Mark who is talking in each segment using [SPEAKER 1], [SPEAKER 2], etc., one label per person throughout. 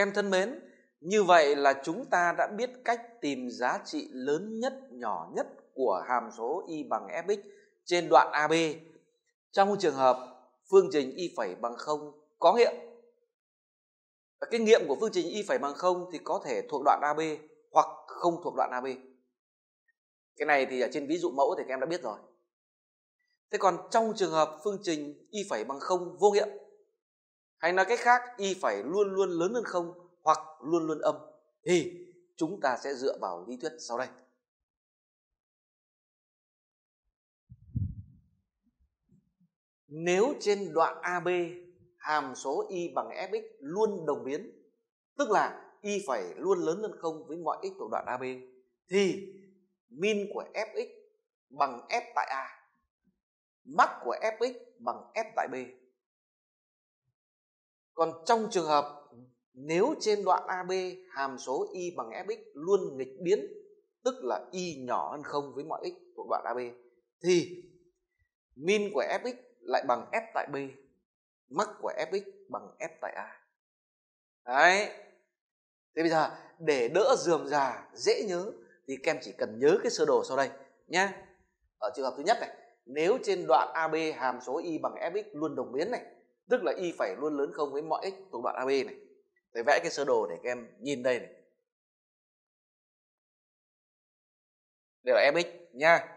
[SPEAKER 1] Các em thân mến, như vậy là chúng ta đã biết cách tìm giá trị lớn nhất, nhỏ nhất của hàm số y bằng fx trên đoạn AB. Trong trường hợp phương trình y phẩy bằng 0 có nghiệm. Cái nghiệm của phương trình y phẩy bằng 0 thì có thể thuộc đoạn AB hoặc không thuộc đoạn AB. Cái này thì ở trên ví dụ mẫu thì các em đã biết rồi. Thế còn trong trường hợp phương trình y phẩy bằng 0 vô nghiệm hay nói cách khác y phải luôn luôn lớn hơn không hoặc luôn luôn âm thì chúng ta sẽ dựa vào lý thuyết sau đây nếu trên đoạn AB hàm số y bằng fx luôn đồng biến tức là y phải luôn lớn hơn không với mọi x thuộc đoạn AB thì min của fx bằng f tại A max của fx bằng f tại B còn trong trường hợp nếu trên đoạn AB hàm số y bằng fx luôn nghịch biến tức là y nhỏ hơn không với mọi x thuộc đoạn AB thì min của fx lại bằng f tại b mắc của fx bằng f tại a đấy thế bây giờ để đỡ dườm già dễ nhớ thì các em chỉ cần nhớ cái sơ đồ sau đây nhé ở trường hợp thứ nhất này nếu trên đoạn AB hàm số y bằng fx luôn đồng biến này tức là y phải luôn lớn không với mọi x thuộc đoạn AB này tôi vẽ cái sơ đồ để các em nhìn đây này
[SPEAKER 2] đây là fx nha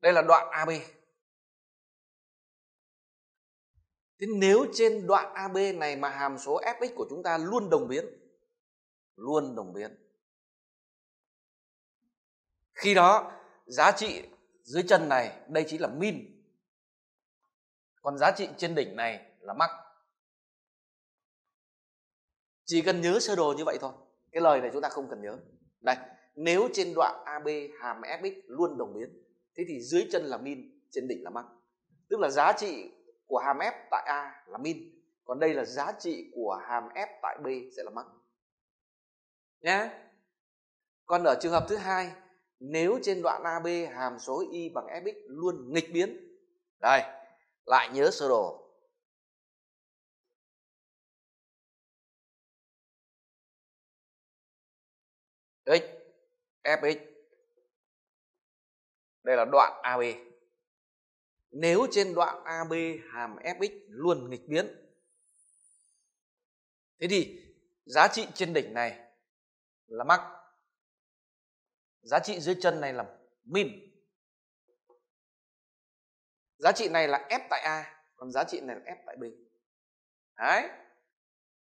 [SPEAKER 2] đây là đoạn AB Thế nếu trên đoạn AB này mà hàm số fx
[SPEAKER 1] của chúng ta luôn đồng biến, luôn đồng biến. Khi đó giá trị dưới chân này đây chính là min. Còn giá trị trên đỉnh này là max. Chỉ cần nhớ sơ đồ như vậy thôi. Cái lời này chúng ta không cần nhớ. Đây, nếu trên đoạn AB hàm fx luôn đồng biến, thế thì dưới chân là min, trên đỉnh là max. Tức là giá trị của hàm f tại a là min còn đây là giá trị của hàm f tại b sẽ là max nhé còn ở trường hợp thứ hai nếu trên đoạn ab hàm số y bằng fx luôn nghịch biến đây lại nhớ sơ đồ
[SPEAKER 2] x fx
[SPEAKER 1] đây là đoạn ab nếu trên đoạn AB hàm Fx luôn nghịch biến. Thế thì giá trị trên đỉnh này là mắc.
[SPEAKER 2] Giá trị dưới chân này là min. Giá trị
[SPEAKER 1] này là F tại A, còn giá trị này là F tại B. Đấy.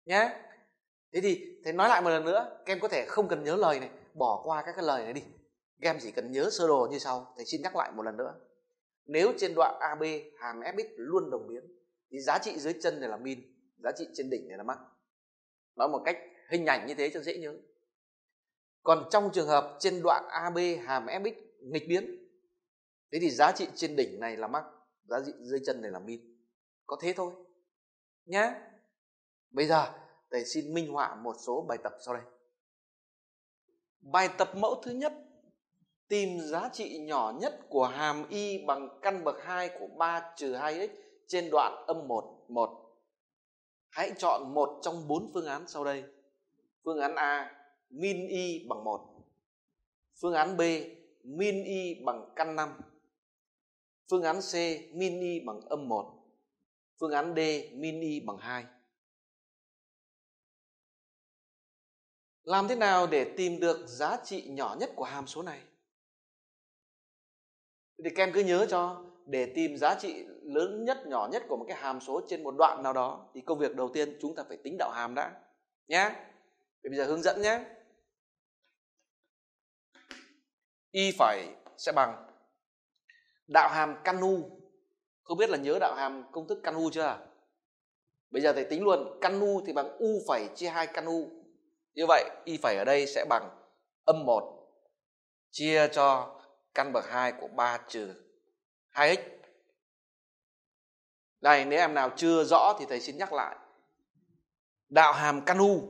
[SPEAKER 1] Nhé. Thế thì thế nói lại một lần nữa, các em có thể không cần nhớ lời này, bỏ qua các cái lời này đi. Các em chỉ cần nhớ sơ đồ như sau, thầy xin nhắc lại một lần nữa nếu trên đoạn AB hàm Fx luôn đồng biến thì giá trị dưới chân này là min giá trị trên đỉnh này là max. nói một cách hình ảnh như thế cho dễ nhớ còn trong trường hợp trên đoạn AB hàm Fx nghịch biến thế thì giá trị trên đỉnh này là max, giá trị dưới chân này là min có thế thôi nhé bây giờ thầy xin minh họa một số bài tập sau đây bài tập mẫu thứ nhất tìm giá trị nhỏ nhất của hàm y bằng căn bậc 2 của 3 trừ 2x trên đoạn âm 1, 1. Hãy chọn một trong bốn phương án sau đây. Phương án A, min y bằng 1. Phương án B, min y bằng căn 5. Phương án C, min y bằng âm 1. Phương án D, min y bằng 2.
[SPEAKER 2] Làm thế nào để tìm được giá trị nhỏ nhất của hàm
[SPEAKER 1] số này? thì các em cứ nhớ cho để tìm giá trị lớn nhất nhỏ nhất của một cái hàm số trên một đoạn nào đó thì công việc đầu tiên chúng ta phải tính đạo hàm đã nhé bây giờ hướng dẫn nhé y phải sẽ bằng đạo hàm căn u không biết là nhớ đạo hàm công thức căn u chưa bây giờ thầy tính luôn căn u thì bằng u phẩy chia hai căn u như vậy y phải ở đây sẽ bằng âm 1 chia cho căn bậc 2 của 3 trừ 2x. Đây, nếu em nào chưa rõ thì thầy xin nhắc lại. Đạo
[SPEAKER 2] hàm căn u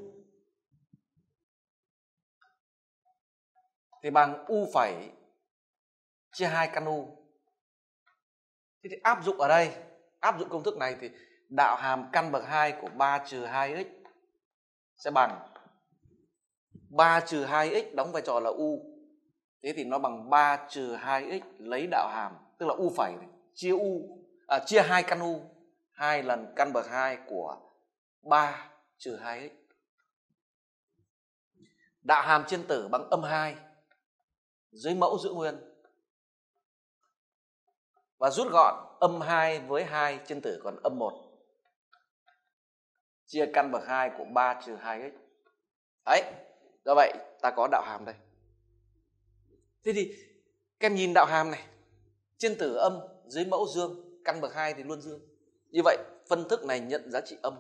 [SPEAKER 2] thì bằng
[SPEAKER 1] u phẩy chia 2 căn u. Thế thì áp dụng ở đây, áp dụng công thức này thì đạo hàm căn bậc 2 của 3 trừ 2x sẽ bằng 3 trừ 2x đóng vai trò là u thế thì nó bằng 3 trừ 2x lấy đạo hàm tức là u phẩy này, chia u à, chia hai căn u hai lần căn bậc 2 của 3 trừ 2x đạo hàm trên tử bằng âm 2 dưới mẫu giữ nguyên và rút gọn âm 2 với 2 trên tử còn âm 1 chia căn bậc 2 của 3 trừ 2x đấy do vậy ta có đạo hàm đây thế thì các em nhìn đạo hàm này trên tử âm dưới mẫu dương căn bậc hai thì luôn dương như vậy phân thức này nhận giá trị âm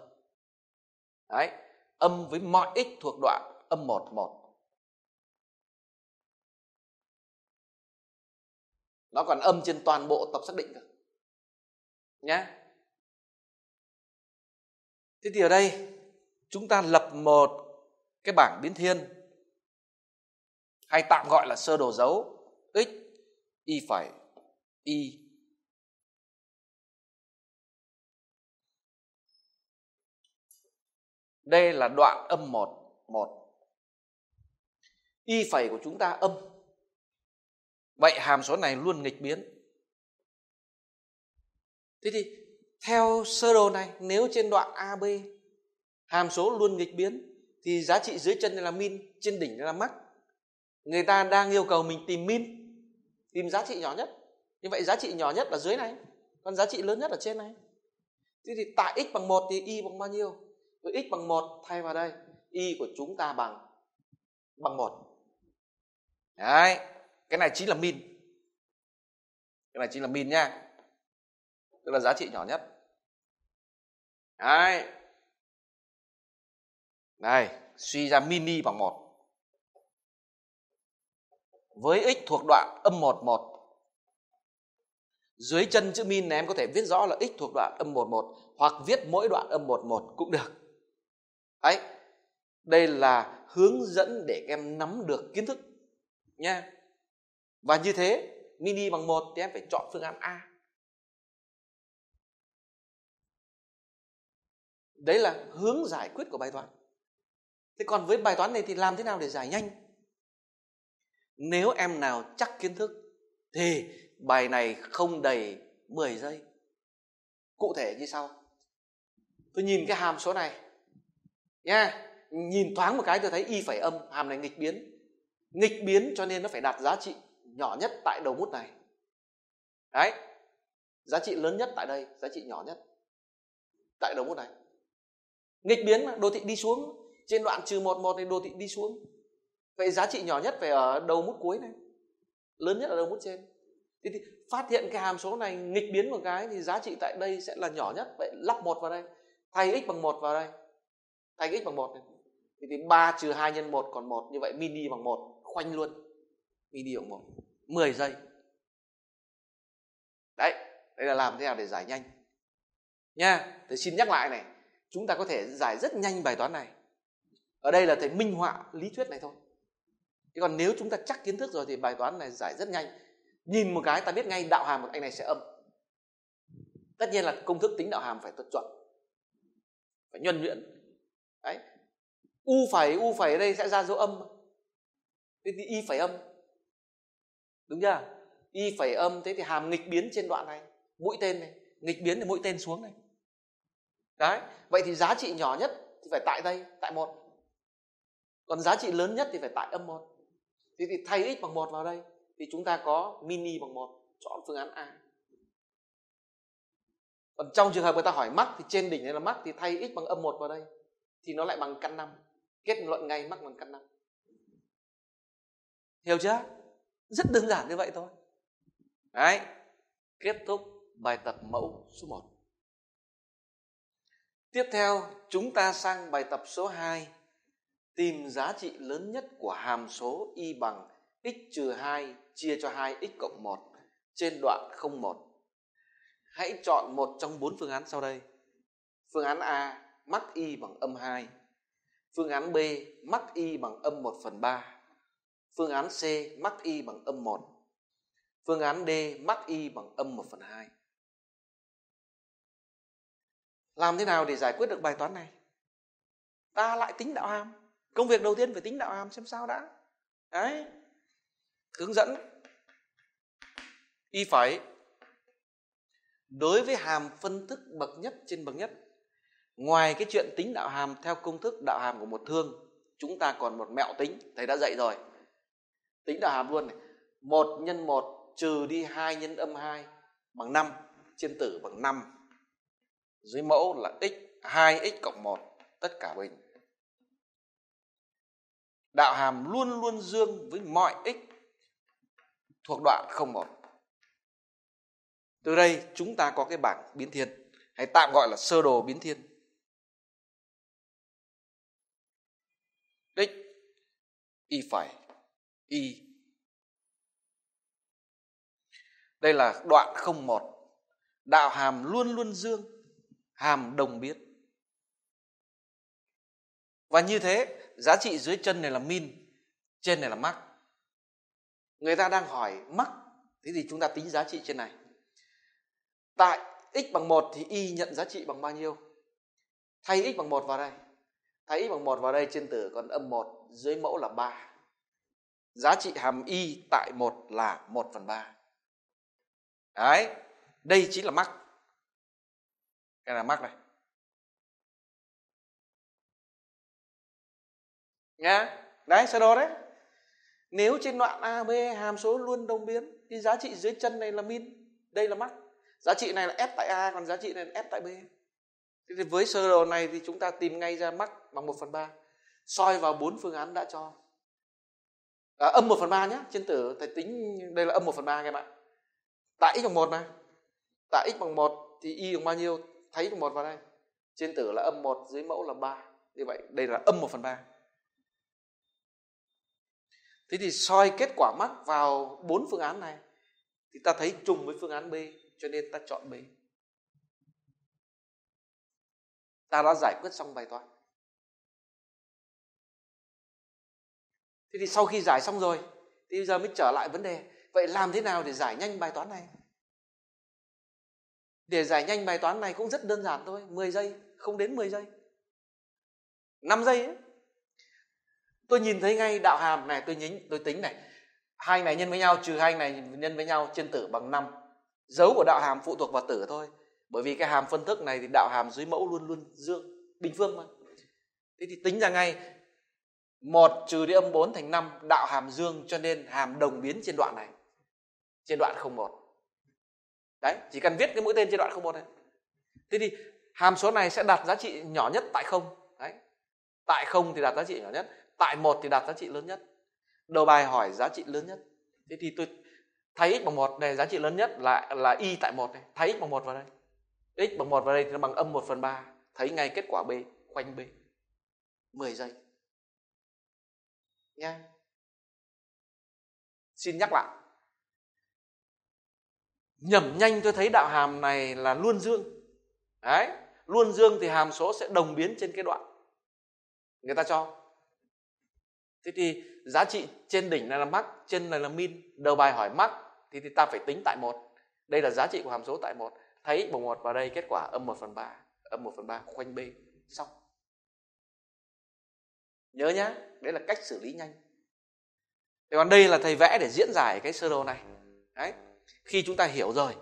[SPEAKER 1] đấy âm với mọi x thuộc đoạn âm một một
[SPEAKER 2] nó còn âm trên toàn bộ tập xác định cơ nhá thế thì ở đây chúng
[SPEAKER 1] ta lập một cái bảng biến thiên hay tạm gọi là sơ đồ dấu x y phẩy y đây là đoạn âm 1 1 y phẩy của chúng ta âm vậy hàm số này luôn nghịch biến thế thì theo sơ đồ này nếu trên đoạn AB hàm số luôn nghịch biến thì giá trị dưới chân là min trên đỉnh là mắc người ta đang yêu cầu mình tìm min tìm giá trị nhỏ nhất như vậy giá trị nhỏ nhất là dưới này còn giá trị lớn nhất ở trên này thế thì tại x bằng 1 thì y bằng bao nhiêu với x bằng 1 thay vào đây y của chúng ta bằng bằng 1 đấy cái này chính là min cái này chính là min nha
[SPEAKER 2] tức là giá trị nhỏ nhất đấy
[SPEAKER 1] này suy ra mini bằng 1 với x thuộc đoạn âm 1 1. Dưới chân chữ min này em có thể viết rõ là x thuộc đoạn âm 1 1 hoặc viết mỗi đoạn âm 1 1 cũng được. Đấy. Đây là hướng dẫn để em nắm được kiến thức nha. Và như thế, mini bằng 1 thì em phải chọn phương án A.
[SPEAKER 2] Đấy là hướng giải quyết của bài toán.
[SPEAKER 1] Thế còn với bài toán này thì làm thế nào để giải nhanh? nếu em nào chắc kiến thức thì bài này không đầy 10 giây cụ thể như sau tôi nhìn cái hàm số này nha yeah. nhìn thoáng một cái tôi thấy y phải âm hàm này nghịch biến nghịch biến cho nên nó phải đạt giá trị nhỏ nhất tại đầu bút này đấy giá trị lớn nhất tại đây giá trị nhỏ nhất tại đầu bút này nghịch biến mà, đồ thị đi xuống trên đoạn trừ một một thì đồ thị đi xuống vậy giá trị nhỏ nhất phải ở đầu mút cuối này lớn nhất ở đầu mút trên thế thì phát hiện cái hàm số này nghịch biến một cái thì giá trị tại đây sẽ là nhỏ nhất vậy lắp một vào đây thay x bằng một vào đây thay x bằng một này thì, thì 3 trừ hai nhân một còn một như vậy mini bằng một khoanh luôn mini bằng một 10 giây đấy đây là làm thế nào để giải nhanh nha thầy xin nhắc lại này chúng ta có thể giải rất nhanh bài toán này ở đây là thầy minh họa lý thuyết này thôi chứ còn nếu chúng ta chắc kiến thức rồi thì bài toán này giải rất nhanh nhìn một cái ta biết ngay đạo hàm của anh này sẽ âm tất nhiên là công thức tính đạo hàm phải thật chuẩn phải nhuần nhuyễn đấy u phẩy u phẩy ở đây sẽ ra dấu âm thế thì y phẩy âm đúng chưa y phẩy âm thế thì hàm nghịch biến trên đoạn này mũi tên này nghịch biến thì mũi tên xuống này đấy vậy thì giá trị nhỏ nhất thì phải tại đây tại một còn giá trị lớn nhất thì phải tại âm một thế thì thay x bằng một vào đây thì chúng ta có mini bằng một chọn phương án a còn trong trường hợp người ta hỏi mắc thì trên đỉnh này là mắc thì thay x bằng âm 1 vào đây thì nó lại bằng căn 5. Kết luận ngay mắc bằng căn 5. Hiểu chưa? Rất đơn giản như vậy thôi. Đấy. Kết thúc bài tập mẫu số 1. Tiếp theo chúng ta sang bài tập số 2 tìm giá trị lớn nhất của hàm số y bằng x trừ 2 chia cho 2x cộng 1 trên đoạn 01. Hãy chọn một trong bốn phương án sau đây. Phương án A mắc y bằng âm 2. Phương án B mắc y bằng âm 1 phần 3. Phương án C mắc y bằng âm 1. Phương án D mắc y bằng âm 1 phần 2. Làm thế nào để giải quyết được bài toán này? Ta lại tính đạo hàm công việc đầu tiên phải tính đạo hàm xem sao đã đấy hướng dẫn y phải đối với hàm phân thức bậc nhất trên bậc nhất ngoài cái chuyện tính đạo hàm theo công thức đạo hàm của một thương chúng ta còn một mẹo tính thầy đã dạy rồi tính đạo hàm luôn này một nhân một trừ đi hai nhân âm hai bằng năm trên tử bằng năm dưới mẫu là x 2x cộng 1 tất cả bình đạo hàm luôn luôn dương với mọi x thuộc đoạn không một từ đây chúng ta có cái bảng biến thiên hay tạm gọi là sơ đồ biến thiên
[SPEAKER 2] đích y phải y
[SPEAKER 1] đây là đoạn không một đạo hàm luôn luôn dương hàm đồng biến và như thế giá trị dưới chân này là min trên này là mắc người ta đang hỏi mắc thế thì chúng ta tính giá trị trên này tại x bằng 1 thì y nhận giá trị bằng bao nhiêu thay x bằng 1 vào đây thay x bằng 1 vào đây trên tử còn âm 1 dưới mẫu là 3 giá trị hàm y tại 1 là 1 phần 3 đấy đây chính là mắc cái là mắc này nha đấy sơ đồ đấy nếu trên đoạn AB hàm số luôn đồng biến thì giá trị dưới chân này là min đây là mắc giá trị này là f tại a còn giá trị này là f tại b thì với sơ đồ này thì chúng ta tìm ngay ra mắc bằng 1 phần ba soi vào bốn phương án đã cho à, âm 1 phần ba nhé trên tử thầy tính đây là âm 1 phần ba các bạn tại x bằng một này tại x bằng một thì y bằng bao nhiêu thấy bằng một vào đây trên tử là âm 1 dưới mẫu là 3 như vậy đây là âm 1 phần 3 thế thì soi kết quả mắt vào bốn phương án này thì ta thấy trùng với phương án b cho nên ta chọn b ta đã giải quyết xong bài toán
[SPEAKER 2] thế thì sau khi giải xong rồi thì bây giờ mới trở
[SPEAKER 1] lại vấn đề vậy làm thế nào để giải nhanh bài toán này để giải nhanh bài toán này cũng rất đơn giản thôi 10 giây không đến 10 giây 5 giây ấy tôi nhìn thấy ngay đạo hàm này tôi nhính tôi tính này hai này nhân với nhau trừ hai này nhân với nhau trên tử bằng năm dấu của đạo hàm phụ thuộc vào tử thôi bởi vì cái hàm phân thức này thì đạo hàm dưới mẫu luôn luôn dương bình phương mà thế thì tính ra ngay một trừ đi âm bốn thành năm đạo hàm dương cho nên hàm đồng biến trên đoạn này trên đoạn không một đấy chỉ cần viết cái mũi tên trên đoạn không một này thế thì hàm số này sẽ đạt giá trị nhỏ nhất tại không đấy tại không thì đạt giá trị nhỏ nhất tại một thì đạt giá trị lớn nhất đầu bài hỏi giá trị lớn nhất thế thì tôi thay x bằng một này giá trị lớn nhất là là y tại một này thay x bằng một vào đây x bằng một vào đây thì nó bằng âm một phần ba thấy ngay kết quả b khoanh b
[SPEAKER 2] 10 giây nha xin
[SPEAKER 1] nhắc lại nhẩm nhanh tôi thấy đạo hàm này là luôn dương đấy luôn dương thì hàm số sẽ đồng biến trên cái đoạn người ta cho thế thì giá trị trên đỉnh này là mắc trên này là min đầu bài hỏi mắc thì, thì ta phải tính tại một đây là giá trị của hàm số tại một thấy x bằng một vào đây kết quả âm một phần ba âm một phần ba khoanh b xong nhớ nhá đấy là cách xử lý nhanh thế còn đây là thầy vẽ để diễn giải cái sơ đồ này đấy khi chúng ta hiểu rồi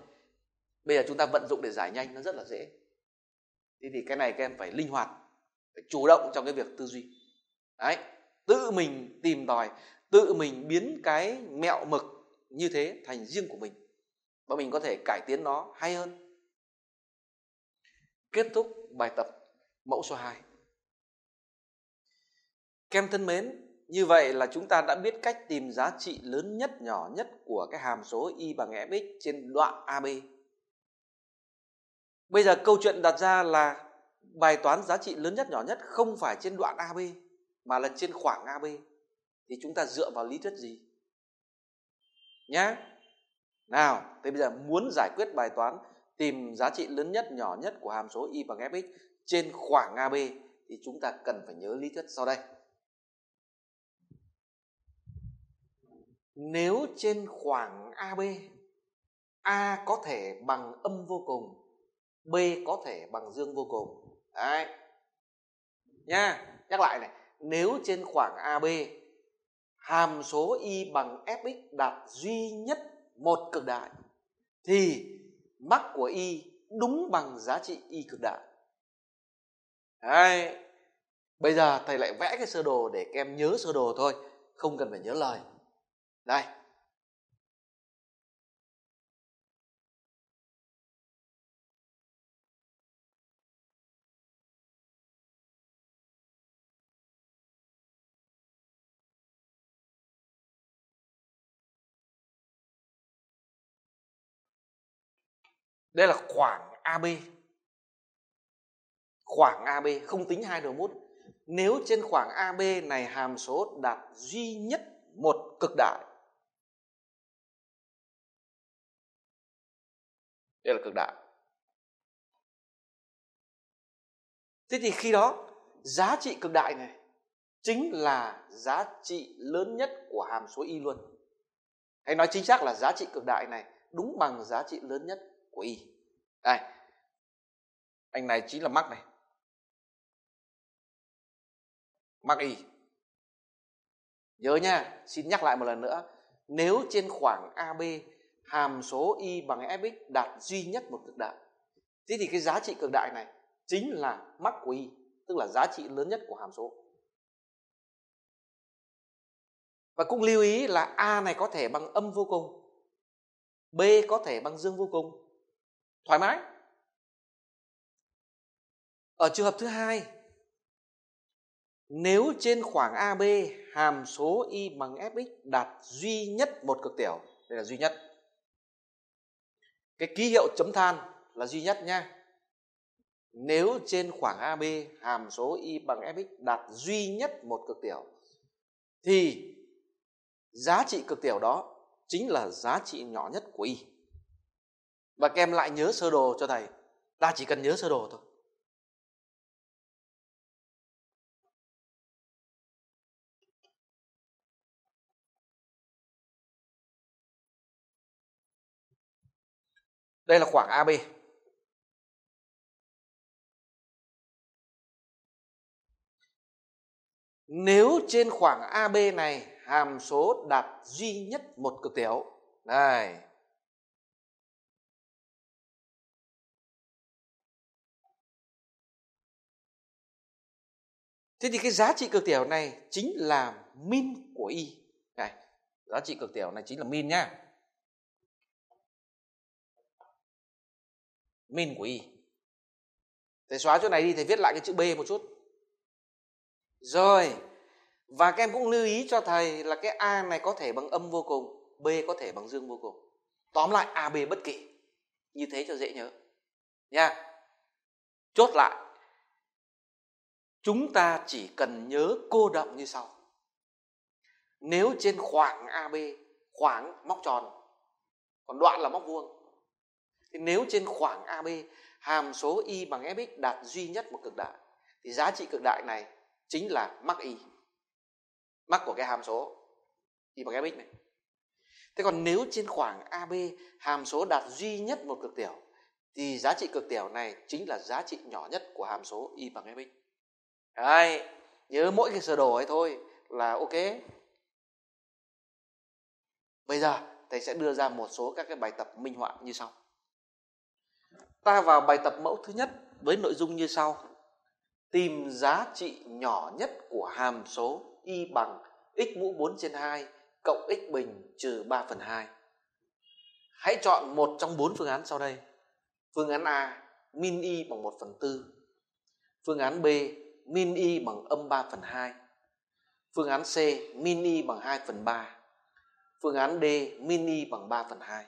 [SPEAKER 1] bây giờ chúng ta vận dụng để giải nhanh nó rất là dễ thế thì cái này các em phải linh hoạt phải chủ động trong cái việc tư duy đấy tự mình tìm tòi tự mình biến cái mẹo mực như thế thành riêng của mình và mình có thể cải tiến nó hay hơn kết thúc bài tập mẫu số 2 Kem thân mến như vậy là chúng ta đã biết cách tìm giá trị lớn nhất nhỏ nhất của cái hàm số y bằng fx trên đoạn ab bây giờ câu chuyện đặt ra là bài toán giá trị lớn nhất nhỏ nhất không phải trên đoạn ab mà là trên khoảng AB thì chúng ta dựa vào lý thuyết gì? Nhá. Nào, thế bây giờ muốn giải quyết bài toán tìm giá trị lớn nhất nhỏ nhất của hàm số y bằng fx trên khoảng AB thì chúng ta cần phải nhớ lý thuyết sau đây. Nếu trên khoảng AB A có thể bằng âm vô cùng, B có thể bằng dương vô cùng. Đấy. Nha, nhắc lại này, nếu trên khoảng AB hàm số y bằng fx đạt duy nhất một cực đại thì mắc của y đúng bằng giá trị y cực đại. Đấy. Bây giờ thầy lại vẽ cái sơ đồ để các em nhớ sơ đồ thôi, không cần phải nhớ lời. Đây.
[SPEAKER 2] đây là khoảng
[SPEAKER 1] AB khoảng AB không tính hai đầu mút nếu trên khoảng AB này hàm số đạt duy nhất một cực đại đây là cực đại thế thì khi đó giá trị cực đại này chính là giá trị lớn nhất của hàm số y luôn hay nói chính xác là giá trị cực đại này đúng bằng giá trị lớn nhất của y đây
[SPEAKER 2] anh này chính là mắc này
[SPEAKER 1] mắc y nhớ nha xin nhắc lại một lần nữa nếu trên khoảng ab hàm số y bằng fx đạt duy nhất một cực đại thế thì cái giá trị cực đại này chính là mắc của y tức là giá trị lớn nhất của hàm số và cũng lưu ý là a này có thể bằng
[SPEAKER 2] âm vô cùng b có thể bằng dương vô cùng thoải mái
[SPEAKER 1] ở trường hợp thứ hai nếu trên khoảng AB hàm số y bằng fx đạt duy nhất một cực tiểu đây là duy nhất cái ký hiệu chấm than là duy nhất nha nếu trên khoảng AB hàm số y bằng fx đạt duy nhất một cực tiểu thì giá trị cực tiểu đó chính là giá trị nhỏ nhất của y và các em lại nhớ sơ đồ cho thầy
[SPEAKER 2] ta chỉ cần nhớ sơ đồ thôi đây là khoảng ab nếu trên khoảng ab này hàm số đạt duy nhất một cực tiểu này thế thì cái giá
[SPEAKER 1] trị cực tiểu này chính là min của y này giá trị cực tiểu này chính là min nhá min của y thầy xóa chỗ này đi thầy viết lại cái chữ b một chút rồi và các em cũng lưu ý cho thầy là cái a này có thể bằng âm vô cùng b có thể bằng dương vô cùng tóm lại ab bất kỳ như thế cho dễ nhớ nha chốt lại chúng ta chỉ cần nhớ cô động như sau nếu trên khoảng ab khoảng móc tròn còn đoạn là móc vuông thì nếu trên khoảng ab hàm số y bằng fx đạt duy nhất một cực đại thì giá trị cực đại này chính là mắc y mắc của cái hàm số y bằng fx này thế còn nếu trên khoảng ab hàm số đạt duy nhất một cực tiểu thì giá trị cực tiểu này chính là giá trị nhỏ nhất của hàm số y bằng fx Đấy, nhớ mỗi cái sơ đồ ấy thôi là ok. Bây giờ thầy sẽ đưa ra một số các cái bài tập minh họa như sau. Ta vào bài tập mẫu thứ nhất với nội dung như sau. Tìm giá trị nhỏ nhất của hàm số y bằng x mũ 4 trên 2 cộng x bình trừ 3 phần 2. Hãy chọn một trong bốn phương án sau đây. Phương án A, min y bằng 1 phần 4. Phương án B, min y bằng âm 3 phần 2. Phương án C, min y bằng 2 phần 3. Phương án D, min y bằng 3 phần 2.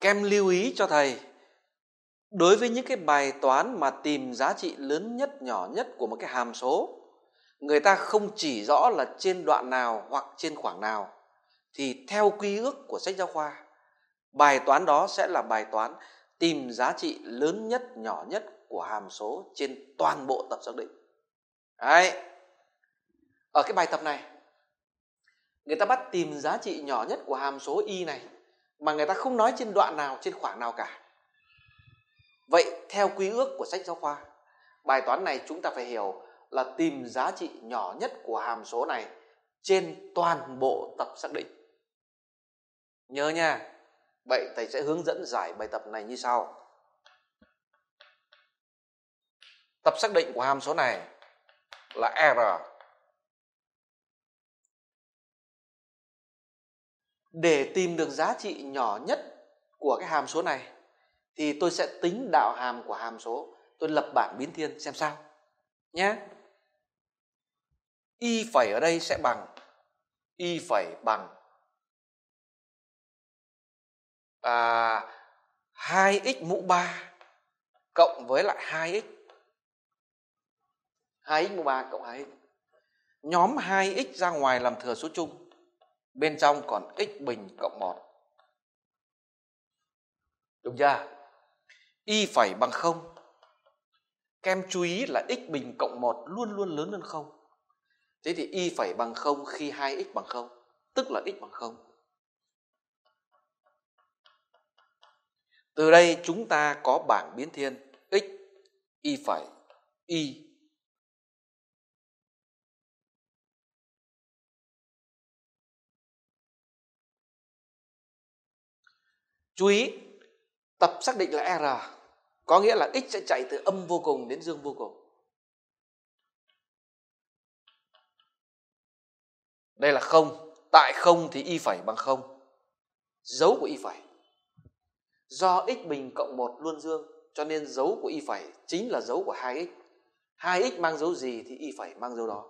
[SPEAKER 1] Kem lưu ý cho thầy, đối với những cái bài toán mà tìm giá trị lớn nhất nhỏ nhất của một cái hàm số, người ta không chỉ rõ là trên đoạn nào hoặc trên khoảng nào, thì theo quy ước của sách giáo khoa, bài toán đó sẽ là bài toán tìm giá trị lớn nhất nhỏ nhất của hàm số trên toàn bộ tập xác định đấy ở cái bài tập này người ta bắt tìm giá trị nhỏ nhất của hàm số y này mà người ta không nói trên đoạn nào trên khoảng nào cả vậy theo quy ước của sách giáo khoa bài toán này chúng ta phải hiểu là tìm giá trị nhỏ nhất của hàm số này trên toàn bộ tập xác định nhớ nha Vậy thầy sẽ hướng dẫn giải bài tập này như sau. Tập xác định của hàm số này là R. Để tìm được giá trị nhỏ nhất của cái hàm số này thì tôi sẽ tính đạo hàm của hàm số, tôi lập bảng biến thiên xem sao nhé. Y phẩy ở đây sẽ bằng y phẩy bằng à, 2x mũ 3 cộng với lại 2x 2x mũ 3 cộng 2x nhóm 2x ra ngoài làm thừa số chung bên trong còn x bình cộng 1 đúng chưa y phẩy bằng 0 kem chú ý là x bình cộng 1 luôn luôn lớn hơn 0 thế thì y phẩy bằng 0 khi 2x bằng 0 tức là x bằng 0 từ đây chúng ta có bảng biến thiên x y
[SPEAKER 2] phải y
[SPEAKER 1] chú ý tập xác định là r có nghĩa là x sẽ chạy từ âm vô cùng đến dương vô cùng đây là không tại không thì y phẩy bằng không dấu của y phẩy do x bình cộng 1 luôn dương cho nên dấu của y phẩy chính là dấu của 2x 2x mang dấu gì thì y phẩy mang dấu đó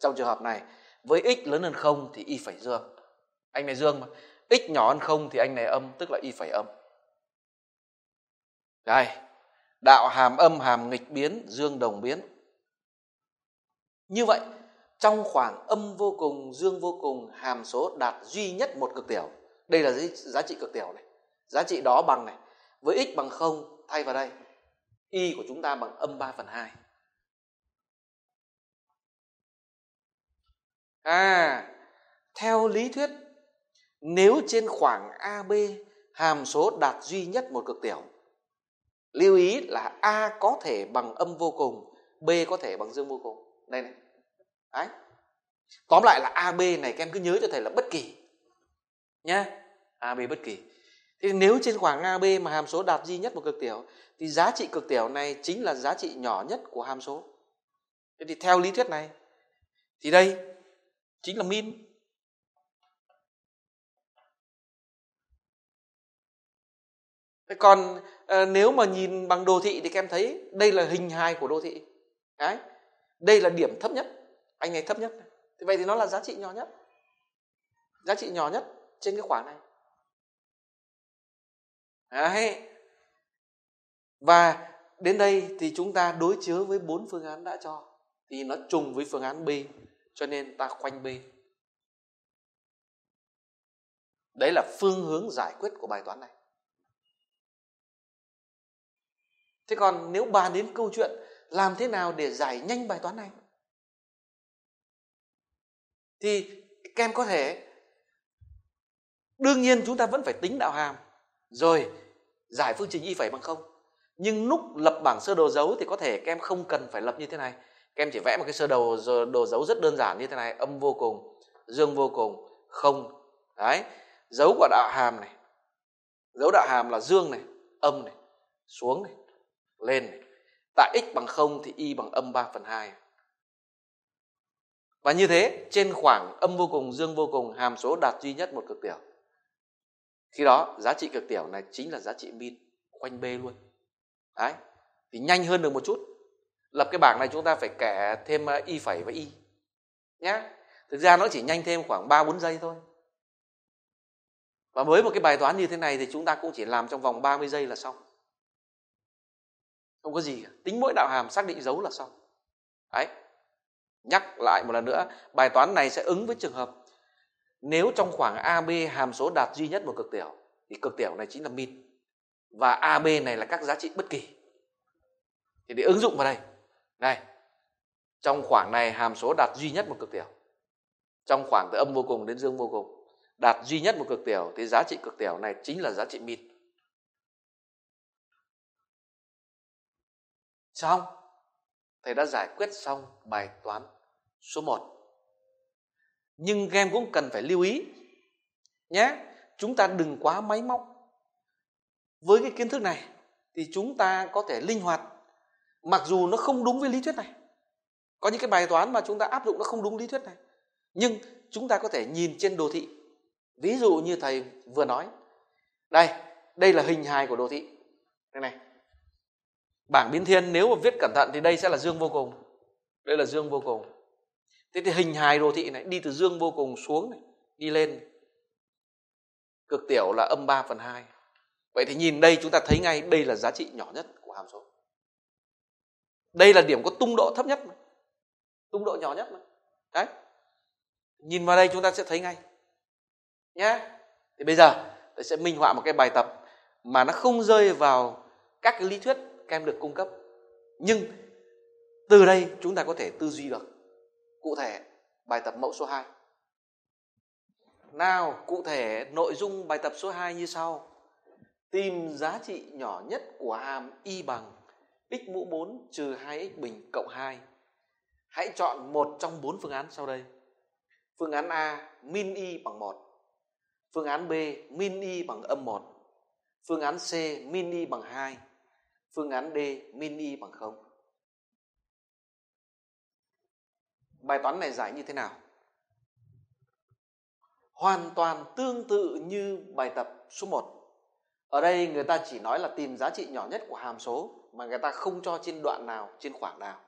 [SPEAKER 1] trong trường hợp này với x lớn hơn không thì y phẩy dương anh này dương mà x nhỏ hơn không thì anh này âm tức là y phẩy âm đây đạo hàm âm hàm nghịch biến dương đồng biến như vậy trong khoảng âm vô cùng dương vô cùng hàm số đạt duy nhất một cực tiểu đây là giá trị cực tiểu này giá trị đó bằng này với x bằng 0 thay vào đây y của chúng ta bằng âm 3 phần 2 à theo lý thuyết nếu trên khoảng AB hàm số đạt duy nhất một cực tiểu lưu ý là A có thể bằng âm vô cùng B có thể bằng dương vô cùng đây này đấy tóm lại là AB này các em cứ nhớ cho thầy là bất kỳ nhá AB bất kỳ Thế nếu trên khoảng AB mà hàm số đạt duy nhất một cực tiểu thì giá trị cực tiểu này chính là giá trị nhỏ nhất của hàm số. Thế thì theo lý thuyết này thì đây chính là min. Thế còn à, nếu mà nhìn bằng đồ thị thì các em thấy đây là hình hài của đồ thị. Đấy. Đây là điểm thấp nhất, anh này thấp nhất. Thế vậy thì nó là giá trị nhỏ nhất. Giá trị nhỏ nhất trên cái khoảng này Đấy. Và đến đây thì chúng ta đối chiếu với bốn phương án đã cho thì nó trùng với phương án B cho nên ta khoanh B. Đấy là phương hướng giải quyết của
[SPEAKER 2] bài toán này. Thế còn nếu bàn đến câu
[SPEAKER 1] chuyện làm thế nào để giải nhanh bài toán này thì các em có thể đương nhiên chúng ta vẫn phải tính đạo hàm rồi giải phương trình y phẩy bằng không nhưng lúc lập bảng sơ đồ dấu thì có thể các em không cần phải lập như thế này các em chỉ vẽ một cái sơ đồ đồ dấu rất đơn giản như thế này âm vô cùng dương vô cùng không đấy dấu của đạo hàm này dấu đạo hàm là dương này âm này xuống này lên này tại x bằng không thì y bằng âm 3 phần 2 và như thế trên khoảng âm vô cùng dương vô cùng hàm số đạt duy nhất một cực tiểu khi đó giá trị cực tiểu này chính là giá trị min quanh b luôn đấy thì nhanh hơn được một chút lập cái bảng này chúng ta phải kẻ thêm ờ, y phẩy và y nhé thực ra nó chỉ nhanh thêm khoảng 3 4 giây thôi và với một cái bài toán như thế này thì chúng ta cũng chỉ làm trong vòng 30 giây là xong không có gì cả. tính mỗi đạo hàm xác định dấu là xong đấy nhắc lại một lần nữa bài toán này sẽ ứng với trường hợp nếu trong khoảng AB hàm số đạt duy nhất một cực tiểu thì cực tiểu này chính là min và AB này là các giá trị bất kỳ thì để ứng dụng vào đây này trong khoảng này hàm số đạt duy nhất một cực tiểu trong khoảng từ âm vô cùng đến dương vô cùng đạt duy nhất một cực tiểu thì giá trị cực tiểu này chính là giá trị min xong thầy đã giải quyết xong bài toán số 1 nhưng em cũng cần phải lưu ý nhé chúng ta đừng quá máy móc với cái kiến thức này thì chúng ta có thể linh hoạt mặc dù nó không đúng với lý thuyết này có những cái bài toán mà chúng ta áp dụng nó không đúng lý thuyết này nhưng chúng ta có thể nhìn trên đồ thị ví dụ như thầy vừa nói đây đây là hình hài của đồ thị đây này bảng biến thiên nếu mà viết cẩn thận thì đây sẽ là dương vô cùng đây là dương vô cùng thế thì hình hài đồ thị này đi từ dương vô cùng xuống này, đi lên cực tiểu là âm 3 phần 2 vậy thì nhìn đây chúng ta thấy ngay đây là giá trị nhỏ nhất của hàm số đây là điểm có tung độ thấp nhất mà. tung độ nhỏ nhất mà. đấy nhìn vào đây chúng ta sẽ thấy ngay nhé thì bây giờ tôi sẽ minh họa một cái bài tập mà nó không rơi vào các cái lý thuyết các em được cung cấp nhưng từ đây chúng ta có thể tư duy được cụ thể bài tập mẫu số 2. Nào, cụ thể nội dung bài tập số 2 như sau. Tìm giá trị nhỏ nhất của hàm y bằng x mũ 4 trừ 2x bình cộng 2. Hãy chọn một trong bốn phương án sau đây. Phương án A min y bằng 1. Phương án B min y bằng âm 1. Phương án C min y bằng 2. Phương án D min y bằng 0. bài toán này giải như thế nào hoàn toàn tương tự như bài tập số 1 ở đây người ta chỉ nói là tìm giá trị nhỏ nhất của hàm số mà người ta không cho trên đoạn nào trên khoảng nào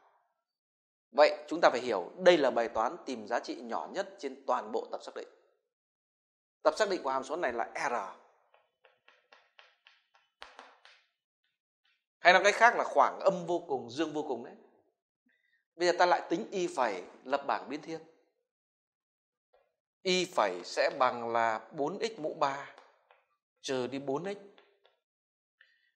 [SPEAKER 1] vậy chúng ta phải hiểu đây là bài toán tìm giá trị nhỏ nhất trên toàn bộ tập xác định tập xác định của hàm số này là r hay nói cách khác là khoảng âm vô cùng dương vô cùng đấy bây giờ ta lại tính y phẩy lập bảng biến thiên y phẩy sẽ bằng là 4x mũ 3 trừ đi 4x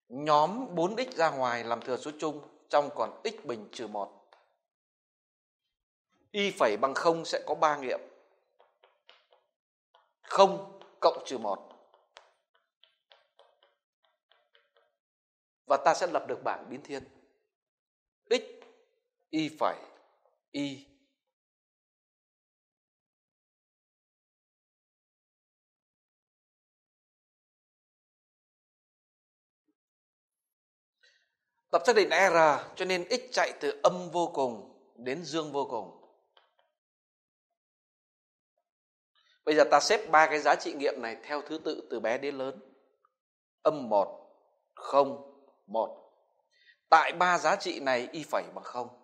[SPEAKER 1] nhóm 4x ra ngoài làm thừa số chung trong còn x bình trừ 1 y phẩy bằng 0 sẽ có 3 nghiệm 0 cộng trừ 1 và ta sẽ lập được bảng biến thiên x y phải y
[SPEAKER 2] Tập xác định e R cho nên
[SPEAKER 1] x chạy từ âm vô cùng đến dương vô cùng. Bây giờ ta xếp ba cái giá trị nghiệm này theo thứ tự từ bé đến lớn. Âm một, không, một. Tại ba giá trị này y phẩy bằng không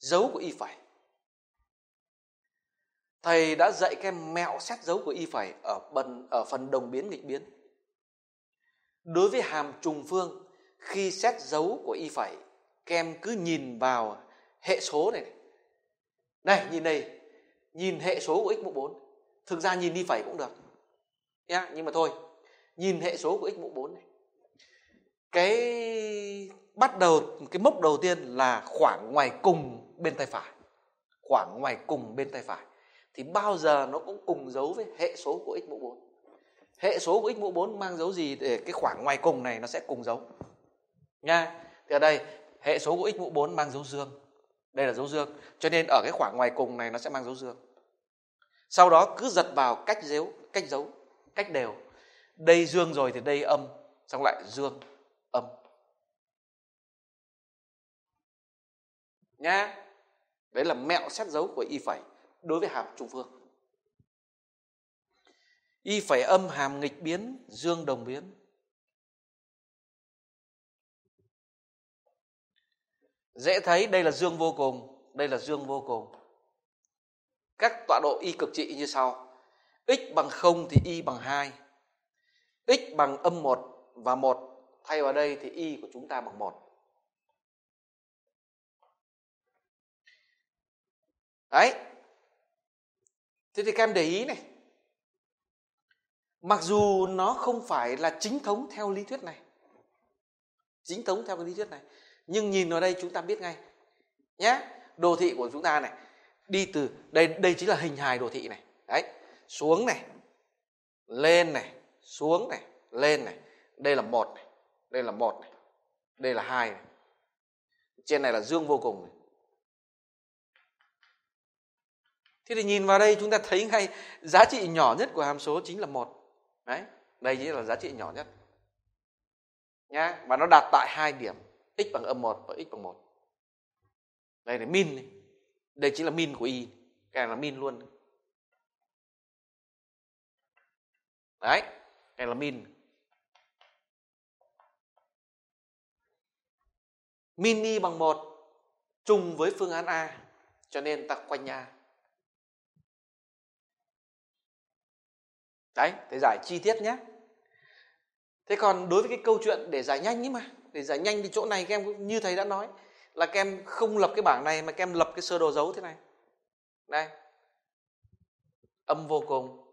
[SPEAKER 1] dấu của y phẩy thầy đã dạy các mẹo xét dấu của y phẩy ở phần ở phần đồng biến nghịch biến đối với hàm trùng phương khi xét dấu của y phẩy kem cứ nhìn vào hệ số này này, nhìn đây nhìn hệ số của x mũ 4 thực ra nhìn y phẩy cũng được nhá nhưng mà thôi nhìn hệ số của x mũ 4 này cái bắt đầu cái mốc đầu tiên là khoảng ngoài cùng bên tay phải khoảng ngoài cùng bên tay phải thì bao giờ nó cũng cùng dấu với hệ số của x mũ 4 hệ số của x mũ 4 mang dấu gì để cái khoảng ngoài cùng này nó sẽ cùng dấu nha thì ở đây hệ số của x mũ 4 mang dấu dương đây là dấu dương cho nên ở cái khoảng ngoài cùng này nó sẽ mang dấu dương sau đó cứ giật vào cách dấu cách dấu cách đều đây dương rồi thì đây âm xong lại dương âm nha đấy là mẹo xét dấu của y phẩy đối với hàm trung phương y phẩy âm hàm nghịch biến dương đồng biến dễ thấy đây là dương vô cùng đây là dương vô cùng các tọa độ y cực trị như sau x bằng 0 thì y bằng 2 x bằng âm 1 và 1 thay vào đây thì y của chúng ta bằng 1 đấy thế thì các em để ý này mặc dù nó không phải là chính thống theo lý thuyết này chính thống theo cái lý thuyết này nhưng nhìn vào đây chúng ta biết ngay nhé đồ thị của chúng ta này đi từ đây đây chính là hình hài đồ thị này đấy xuống này lên này xuống này lên này đây là một này đây là một này đây là hai này trên này là dương vô cùng này Thế thì nhìn vào đây chúng ta thấy ngay giá trị nhỏ nhất của hàm số chính là một. Đấy, đây chính là giá trị nhỏ nhất. Nhá, và nó đạt tại hai điểm x bằng âm 1 và x bằng 1. Đây là min. Đây chính là min của y. Cái này là min luôn.
[SPEAKER 2] Đấy, đây là min. Min y
[SPEAKER 1] bằng 1 trùng với phương án A. Cho nên ta quanh A. đấy thế giải chi tiết nhé thế còn đối với cái câu chuyện để giải nhanh ấy mà để giải nhanh thì chỗ này các em cũng như thầy đã nói là các em không lập cái bảng này mà các em lập cái sơ đồ dấu thế này đây âm vô cùng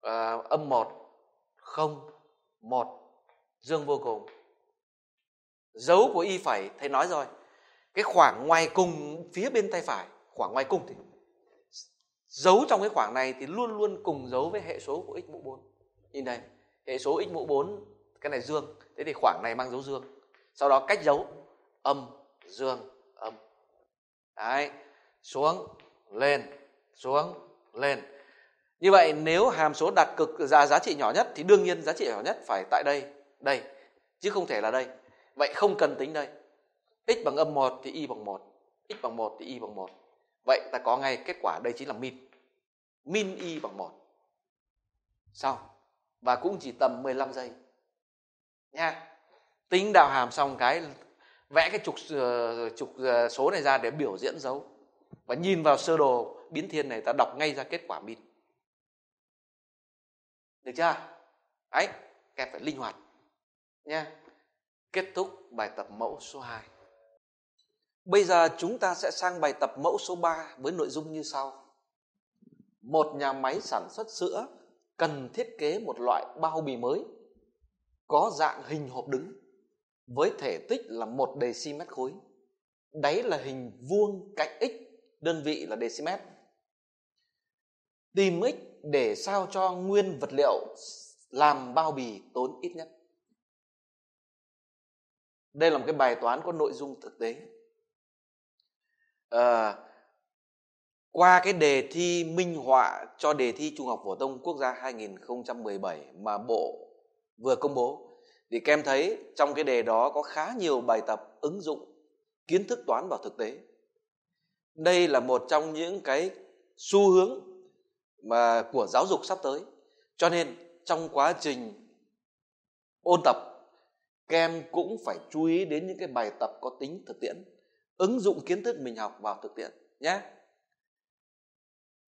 [SPEAKER 1] à, âm một không một dương vô cùng dấu của y phải thầy nói rồi cái khoảng ngoài cùng phía bên tay phải khoảng ngoài cùng thì dấu trong cái khoảng này thì luôn luôn cùng dấu với hệ số của x mũ 4 nhìn đây hệ số x mũ 4 cái này dương thế thì khoảng này mang dấu dương sau đó cách dấu âm dương âm đấy xuống lên xuống lên như vậy nếu hàm số đạt cực ra giá trị nhỏ nhất thì đương nhiên giá trị nhỏ nhất phải tại đây đây chứ không thể là đây vậy không cần tính đây x bằng âm 1 thì y bằng 1 x bằng 1 thì y bằng 1 vậy ta có ngay kết quả đây chính là min min y bằng một xong và cũng chỉ tầm 15 giây nha tính đạo hàm xong cái vẽ cái trục ờ, trục ờ, số này ra để biểu diễn dấu và nhìn vào sơ đồ biến thiên này ta đọc ngay ra kết quả min được chưa đấy, các em phải linh hoạt nha kết thúc bài tập mẫu số 2 bây giờ chúng ta sẽ sang bài tập mẫu số 3 với nội dung như sau một nhà máy sản xuất sữa cần thiết kế một loại bao bì mới có dạng hình hộp đứng với thể tích là một decimet khối đáy là hình vuông cạnh x đơn vị là decimet tìm x để sao cho nguyên vật liệu làm bao bì tốn ít nhất đây là một cái bài toán có nội dung thực tế à, qua cái đề thi minh họa cho đề thi trung học phổ thông quốc gia 2017 mà bộ vừa công bố thì các em thấy trong cái đề đó có khá nhiều bài tập ứng dụng kiến thức toán vào thực tế. Đây là một trong những cái xu hướng mà của giáo dục sắp tới. Cho nên trong quá trình ôn tập các em cũng phải chú ý đến những cái bài tập có tính thực tiễn, ứng dụng kiến thức mình học vào thực tiễn nhé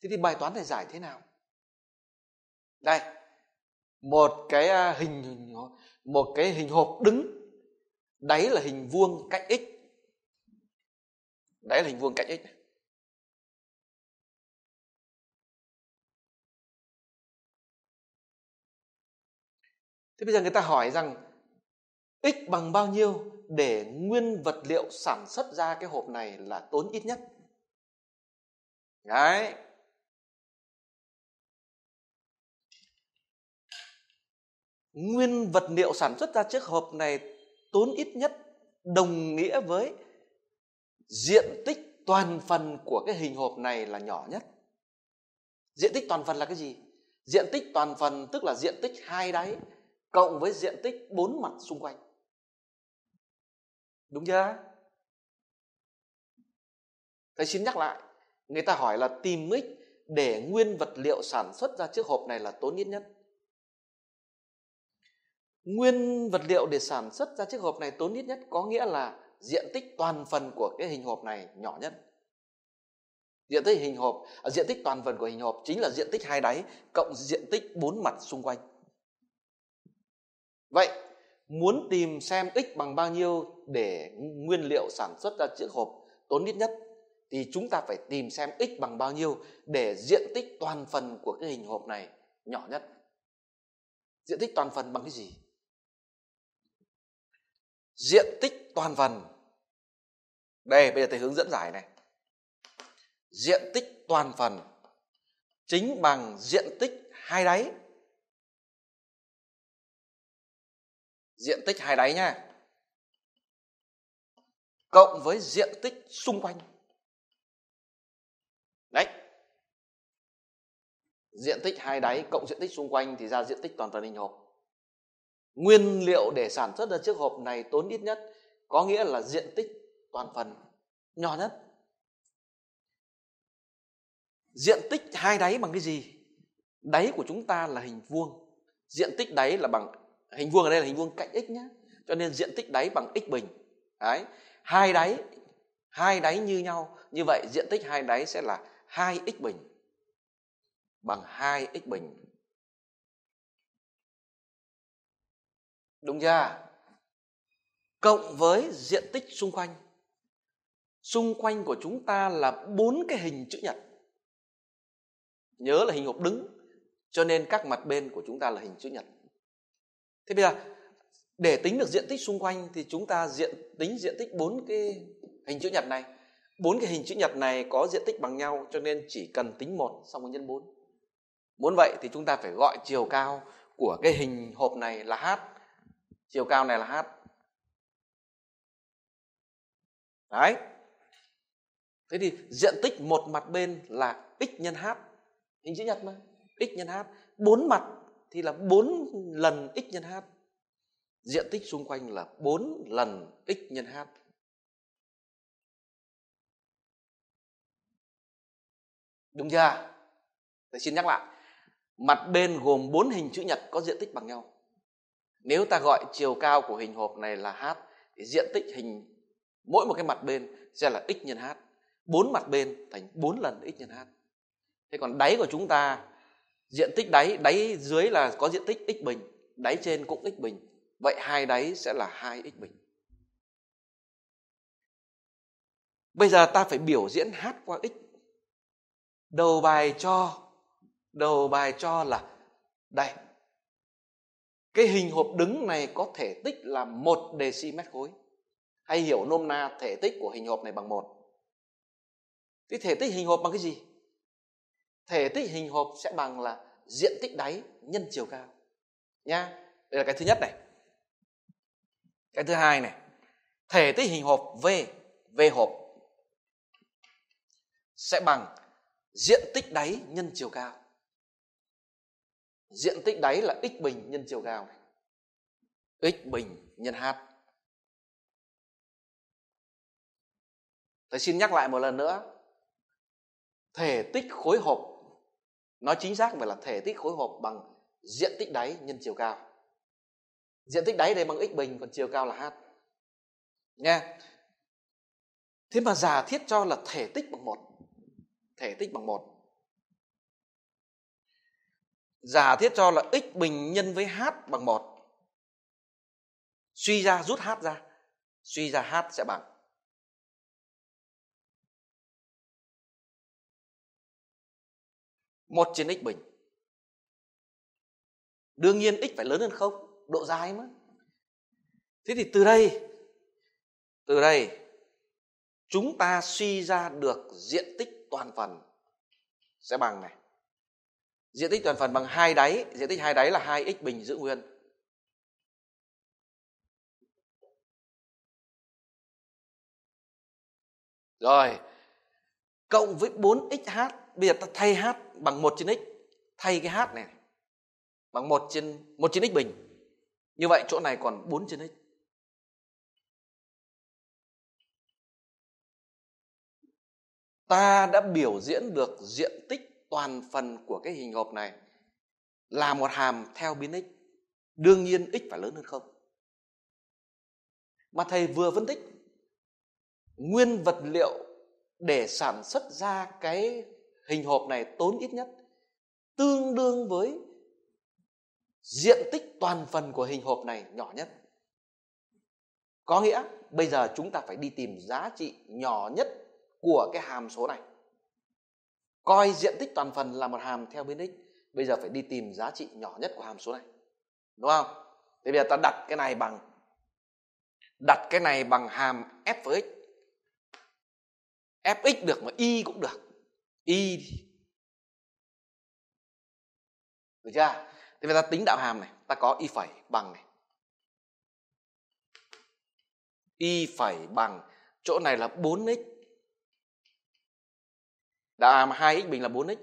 [SPEAKER 1] thế thì bài toán này giải thế nào đây một cái hình một cái hình hộp đứng đáy là hình vuông cạnh x
[SPEAKER 2] đáy là hình vuông cạnh x
[SPEAKER 1] thế bây giờ người ta hỏi rằng x bằng bao nhiêu để nguyên vật liệu sản xuất ra cái hộp này là tốn ít nhất đấy nguyên vật liệu sản xuất ra chiếc hộp này tốn ít nhất đồng nghĩa với diện tích toàn phần của cái hình hộp này là nhỏ nhất diện tích toàn phần là cái gì diện tích toàn phần tức là diện tích hai đáy cộng với diện tích bốn mặt xung quanh đúng chưa thầy xin nhắc lại người ta hỏi là tìm mix để nguyên vật liệu sản xuất ra chiếc hộp này là tốn ít nhất nguyên vật liệu để sản xuất ra chiếc hộp này tốn ít nhất có nghĩa là diện tích toàn phần của cái hình hộp này nhỏ nhất diện tích hình hộp à, diện tích toàn phần của hình hộp chính là diện tích hai đáy cộng diện tích bốn mặt xung quanh vậy muốn tìm xem x bằng bao nhiêu để nguyên liệu sản xuất ra chiếc hộp tốn ít nhất thì chúng ta phải tìm xem x bằng bao nhiêu để diện tích toàn phần của cái hình hộp này nhỏ nhất diện tích toàn phần bằng cái gì diện tích toàn phần đây bây giờ thầy hướng dẫn giải này diện tích toàn phần chính bằng diện tích hai đáy
[SPEAKER 2] diện tích hai đáy nha cộng với diện tích xung quanh
[SPEAKER 1] đấy diện tích hai đáy cộng diện tích xung quanh thì ra diện tích toàn phần hình hộp nguyên liệu để sản xuất ra chiếc hộp này tốn ít nhất có nghĩa là diện tích toàn phần nhỏ nhất diện tích hai đáy bằng cái gì đáy của chúng ta là hình vuông diện tích đáy là bằng hình vuông ở đây là hình vuông cạnh x nhé cho nên diện tích đáy bằng x bình đấy hai đáy hai đáy như nhau như vậy diện tích hai đáy sẽ là 2 x bình bằng 2 x bình đúng chưa cộng với diện tích xung quanh xung quanh của chúng ta là bốn cái hình chữ nhật nhớ là hình hộp đứng cho nên các mặt bên của chúng ta là hình chữ nhật thế bây giờ để tính được diện tích xung quanh thì chúng ta diện tính diện tích bốn cái hình chữ nhật này bốn cái hình chữ nhật này có diện tích bằng nhau cho nên chỉ cần tính một xong rồi nhân bốn muốn vậy thì chúng ta phải gọi chiều cao của cái hình hộp này là h chiều cao này là h đấy thế thì diện tích một mặt bên là x nhân h hình chữ nhật mà x nhân h bốn mặt thì là bốn lần x nhân h diện tích xung quanh là bốn lần x nhân h đúng chưa Tôi xin nhắc lại mặt bên gồm bốn hình chữ nhật có diện tích bằng nhau nếu ta gọi chiều cao của hình hộp này là h thì diện tích hình mỗi một cái mặt bên sẽ là x nhân h bốn mặt bên thành bốn lần x nhân h thế còn đáy của chúng ta diện tích đáy đáy dưới là có diện tích x bình đáy trên cũng x bình vậy hai đáy sẽ là hai x bình bây giờ ta phải biểu diễn h qua x đầu bài cho đầu bài cho là đây cái hình hộp đứng này có thể tích là một decimet khối hay hiểu nôm na thể tích của hình hộp này bằng một thế thể tích hình hộp bằng cái gì thể tích hình hộp sẽ bằng là diện tích đáy nhân chiều cao nha đây là cái thứ nhất này cái thứ hai này thể tích hình hộp v v hộp sẽ bằng diện tích đáy nhân chiều cao diện tích đáy là x bình nhân chiều cao
[SPEAKER 2] x bình nhân h
[SPEAKER 1] Thầy xin nhắc lại một lần nữa thể tích khối hộp nói chính xác phải là thể tích khối hộp bằng diện tích đáy nhân chiều cao diện tích đáy đây bằng x bình còn chiều cao là h nha thế mà giả thiết cho là thể tích bằng một thể tích bằng một giả thiết cho là x bình nhân với h bằng một suy ra rút h ra suy ra h sẽ bằng
[SPEAKER 2] một trên x bình đương nhiên x phải lớn hơn không
[SPEAKER 1] độ dài mà thế thì từ đây từ đây chúng ta suy ra được diện tích toàn phần sẽ bằng này diện tích toàn phần bằng hai đáy diện tích hai đáy là 2 x bình giữ nguyên rồi cộng với 4xh bây giờ ta thay h bằng 1 trên x thay cái h này bằng 1 trên 1 trên x bình
[SPEAKER 2] như vậy chỗ này còn 4 trên x
[SPEAKER 1] ta đã biểu diễn được diện tích toàn phần của cái hình hộp này là một hàm theo biến x đương nhiên x phải lớn hơn không mà thầy vừa phân tích nguyên vật liệu để sản xuất ra cái hình hộp này tốn ít nhất tương đương với diện tích toàn phần của hình hộp này nhỏ nhất có nghĩa bây giờ chúng ta phải đi tìm giá trị nhỏ nhất của cái hàm số này coi diện tích toàn phần là một hàm theo biến x bây giờ phải đi tìm giá trị nhỏ nhất của hàm số này đúng không thế bây giờ ta đặt cái này bằng đặt cái này bằng hàm f với x fx được mà y cũng được y được
[SPEAKER 2] chưa thế bây giờ ta tính đạo hàm này ta có y phẩy bằng
[SPEAKER 1] này y phẩy bằng chỗ này là 4x đạo hàm 2x bình là 4x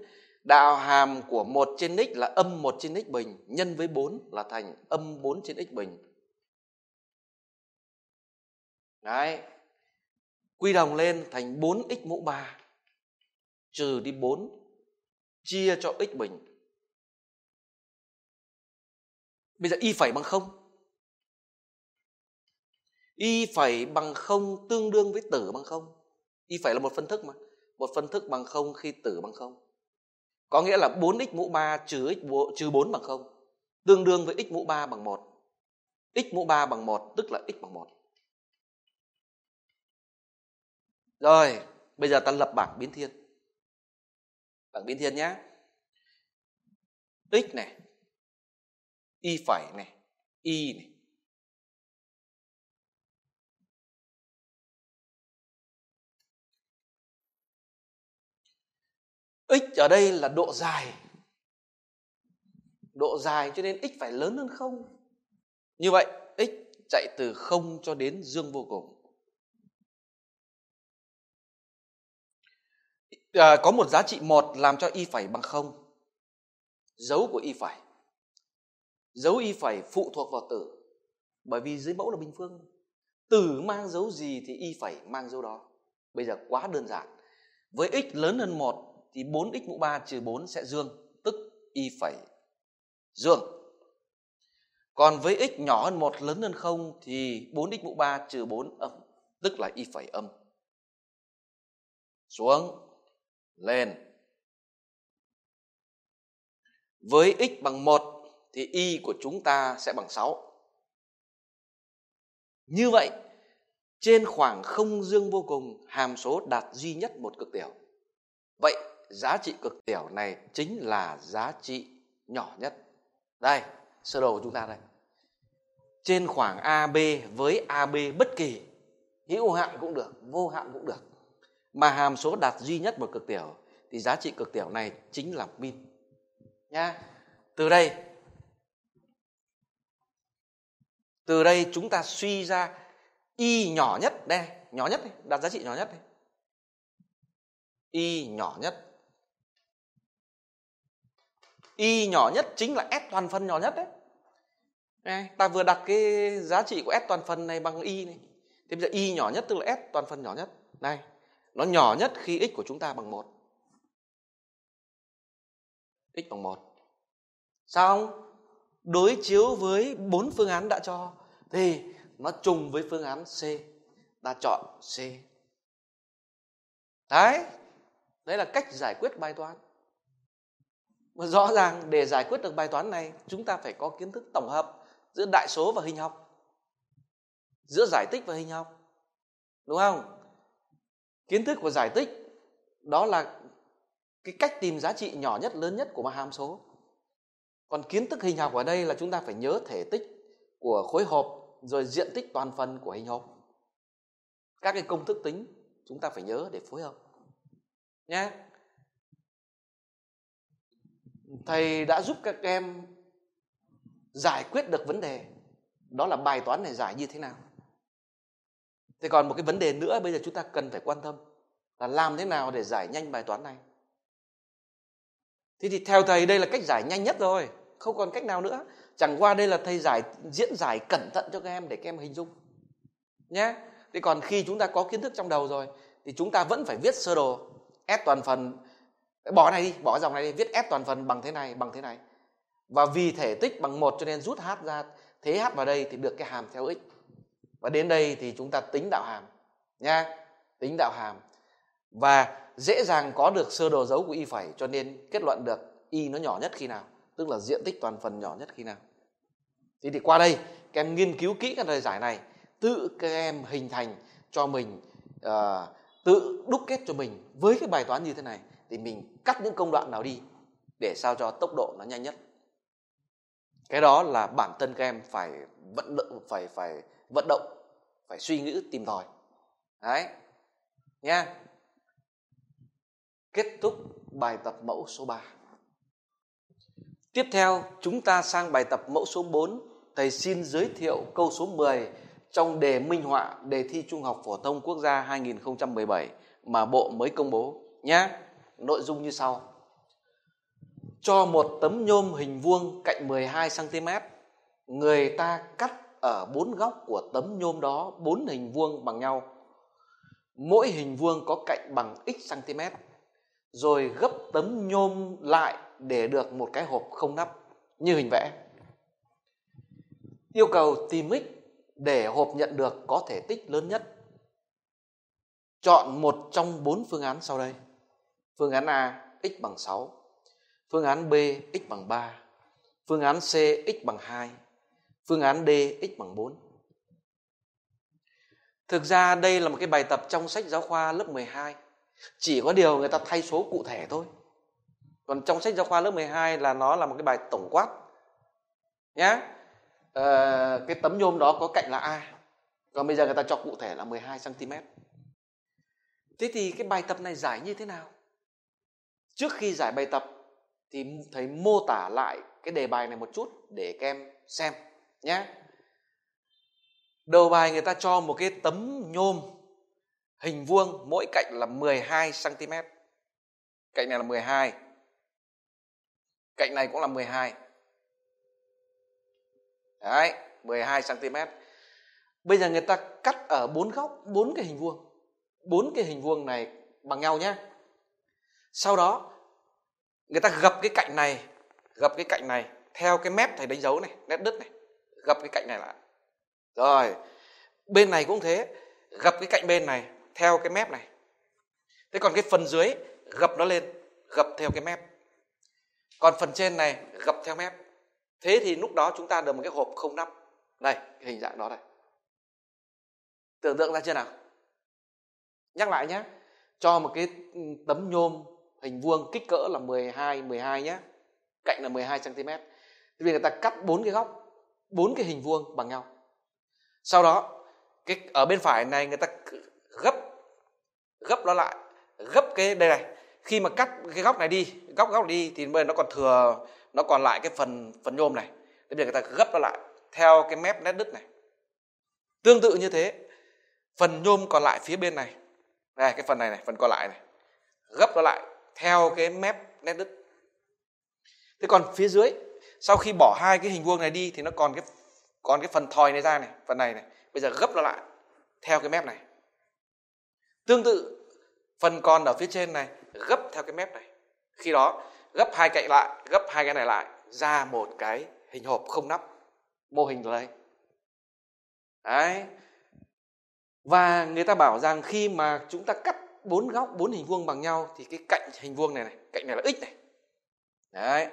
[SPEAKER 1] đạo hàm của 1 trên x là âm 1 trên x bình nhân với 4 là thành âm 4 trên x bình đấy quy đồng lên thành 4x mũ 3 trừ đi 4 chia cho x bình bây giờ y phẩy bằng không y phẩy bằng không tương đương với tử bằng không y phẩy là một phân thức mà một phân thức bằng không khi tử bằng không có nghĩa là 4x mũ 3 trừ x mũ, trừ 4 bằng không tương đương với x mũ 3 bằng 1 x mũ 3 bằng 1 tức là x bằng 1 rồi bây giờ ta lập bảng biến thiên bảng biến thiên nhé x này y phẩy này
[SPEAKER 2] y này x ở đây là độ
[SPEAKER 1] dài độ dài cho nên x phải lớn hơn không như vậy x chạy từ không cho đến dương vô cùng à, có một giá trị một làm cho y phải bằng không dấu của y phải, dấu y phải phụ thuộc vào tử bởi vì dưới mẫu là bình phương tử mang dấu gì thì y phải mang dấu đó bây giờ quá đơn giản với x lớn hơn một thì 4x mũ 3 trừ 4 sẽ dương tức y phẩy dương còn với x nhỏ hơn 1 lớn hơn 0 thì 4x mũ 3 trừ 4 âm tức là y phẩy âm xuống lên với x bằng 1 thì y của chúng ta sẽ bằng 6 như vậy trên khoảng không dương vô cùng hàm số đạt duy nhất một cực tiểu vậy giá trị cực tiểu này chính là giá trị nhỏ nhất đây sơ đồ của chúng ta đây trên khoảng ab với ab bất kỳ hữu hạn cũng được vô hạn cũng được mà hàm số đạt duy nhất một cực tiểu thì giá trị cực tiểu này chính là min nha. từ đây từ đây chúng ta suy ra y nhỏ nhất đây nhỏ nhất đây, đạt giá trị nhỏ nhất đây. y nhỏ nhất y nhỏ nhất chính là s toàn phần nhỏ nhất đấy đây, ta vừa đặt cái giá trị của s toàn phần này bằng y này thế bây giờ y nhỏ nhất tức là s toàn phần nhỏ nhất này, nó nhỏ nhất khi x của chúng ta bằng một x bằng một sao đối chiếu với bốn phương án đã cho thì nó trùng với phương án c ta chọn c đấy đấy là cách giải quyết bài toán và rõ ràng để giải quyết được bài toán này chúng ta phải có kiến thức tổng hợp giữa đại số và hình học giữa giải tích và hình học đúng không kiến thức của giải tích đó là cái cách tìm giá trị nhỏ nhất lớn nhất của một hàm số còn kiến thức hình học ở đây là chúng ta phải nhớ thể tích của khối hộp rồi diện tích toàn phần của hình hộp các cái công thức tính chúng ta phải nhớ để phối hợp nhé thầy đã giúp các em giải quyết được vấn đề đó là bài toán này giải như thế nào thế còn một cái vấn đề nữa bây giờ chúng ta cần phải quan tâm là làm thế nào để giải nhanh bài toán này thế thì theo thầy đây là cách giải nhanh nhất rồi không còn cách nào nữa chẳng qua đây là thầy giải diễn giải cẩn thận cho các em để các em hình dung nhé thế còn khi chúng ta có kiến thức trong đầu rồi thì chúng ta vẫn phải viết sơ đồ ép toàn phần bỏ này đi bỏ dòng này đi viết s toàn phần bằng thế này bằng thế này và vì thể tích bằng một cho nên rút h ra thế h vào đây thì được cái hàm theo x và đến đây thì chúng ta tính đạo hàm nha tính đạo hàm và dễ dàng có được sơ đồ dấu của y phẩy cho nên kết luận được y nó nhỏ nhất khi nào tức là diện tích toàn phần nhỏ nhất khi nào thì thì qua đây các em nghiên cứu kỹ các lời giải này tự các em hình thành cho mình uh, tự đúc kết cho mình với cái bài toán như thế này thì mình cắt những công đoạn nào đi để sao cho tốc độ nó nhanh nhất cái đó là bản thân các em phải vận động phải phải vận động phải suy nghĩ tìm tòi đấy nha kết thúc bài tập mẫu số 3 tiếp theo chúng ta sang bài tập mẫu số 4 thầy xin giới thiệu câu số 10 trong đề minh họa đề thi trung học phổ thông quốc gia 2017 mà bộ mới công bố nhé nội dung như sau. Cho một tấm nhôm hình vuông cạnh 12 cm, người ta cắt ở bốn góc của tấm nhôm đó bốn hình vuông bằng nhau. Mỗi hình vuông có cạnh bằng x cm, rồi gấp tấm nhôm lại để được một cái hộp không nắp như hình vẽ. Yêu cầu tìm x để hộp nhận được có thể tích lớn nhất. Chọn một trong bốn phương án sau đây. Phương án A x bằng 6. Phương án B x bằng 3. Phương án C x bằng 2. Phương án D x bằng 4. Thực ra đây là một cái bài tập trong sách giáo khoa lớp 12. Chỉ có điều người ta thay số cụ thể thôi. Còn trong sách giáo khoa lớp 12 là nó là một cái bài tổng quát. Nhá. Ờ, cái tấm nhôm đó có cạnh là A. Còn bây giờ người ta cho cụ thể là 12 cm. Thế thì cái bài tập này giải như thế nào? trước khi giải bài tập thì thầy mô tả lại cái đề bài này một chút để các em xem nhé đầu bài người ta cho một cái tấm nhôm hình vuông mỗi cạnh là 12 cm cạnh này là 12 cạnh này cũng là 12 đấy 12 cm bây giờ người ta cắt ở bốn góc bốn cái hình vuông bốn cái hình vuông này bằng nhau nhé sau đó người ta gập cái cạnh này gập cái cạnh này theo cái mép thầy đánh dấu này nét đứt này gập cái cạnh này lại rồi bên này cũng thế gập cái cạnh bên này theo cái mép này thế còn cái phần dưới gập nó lên gập theo cái mép còn phần trên này gập theo mép thế thì lúc đó chúng ta được một cái hộp không nắp đây cái hình dạng đó đây tưởng tượng ra chưa nào nhắc lại nhé cho một cái ừ, tấm nhôm hình vuông kích cỡ là 12 12 nhé cạnh là 12 cm vì người ta cắt bốn cái góc bốn cái hình vuông bằng nhau sau đó cái ở bên phải này người ta gấp gấp nó lại gấp cái đây này khi mà cắt cái góc này đi góc góc đi thì bây giờ nó còn thừa nó còn lại cái phần phần nhôm này Thì người ta gấp nó lại theo cái mép nét đứt này tương tự như thế phần nhôm còn lại phía bên này này cái phần này này phần còn lại này gấp nó lại theo cái mép nét đứt thế còn phía dưới sau khi bỏ hai cái hình vuông này đi thì nó còn cái còn cái phần thòi này ra này phần này này bây giờ gấp nó lại theo cái mép này tương tự phần còn ở phía trên này gấp theo cái mép này khi đó gấp hai cạnh lại gấp hai cái này lại ra một cái hình hộp không nắp mô hình rồi đấy đấy và người ta bảo rằng khi mà chúng ta cắt bốn góc bốn hình vuông bằng nhau thì cái cạnh hình vuông này này cạnh này là x này đấy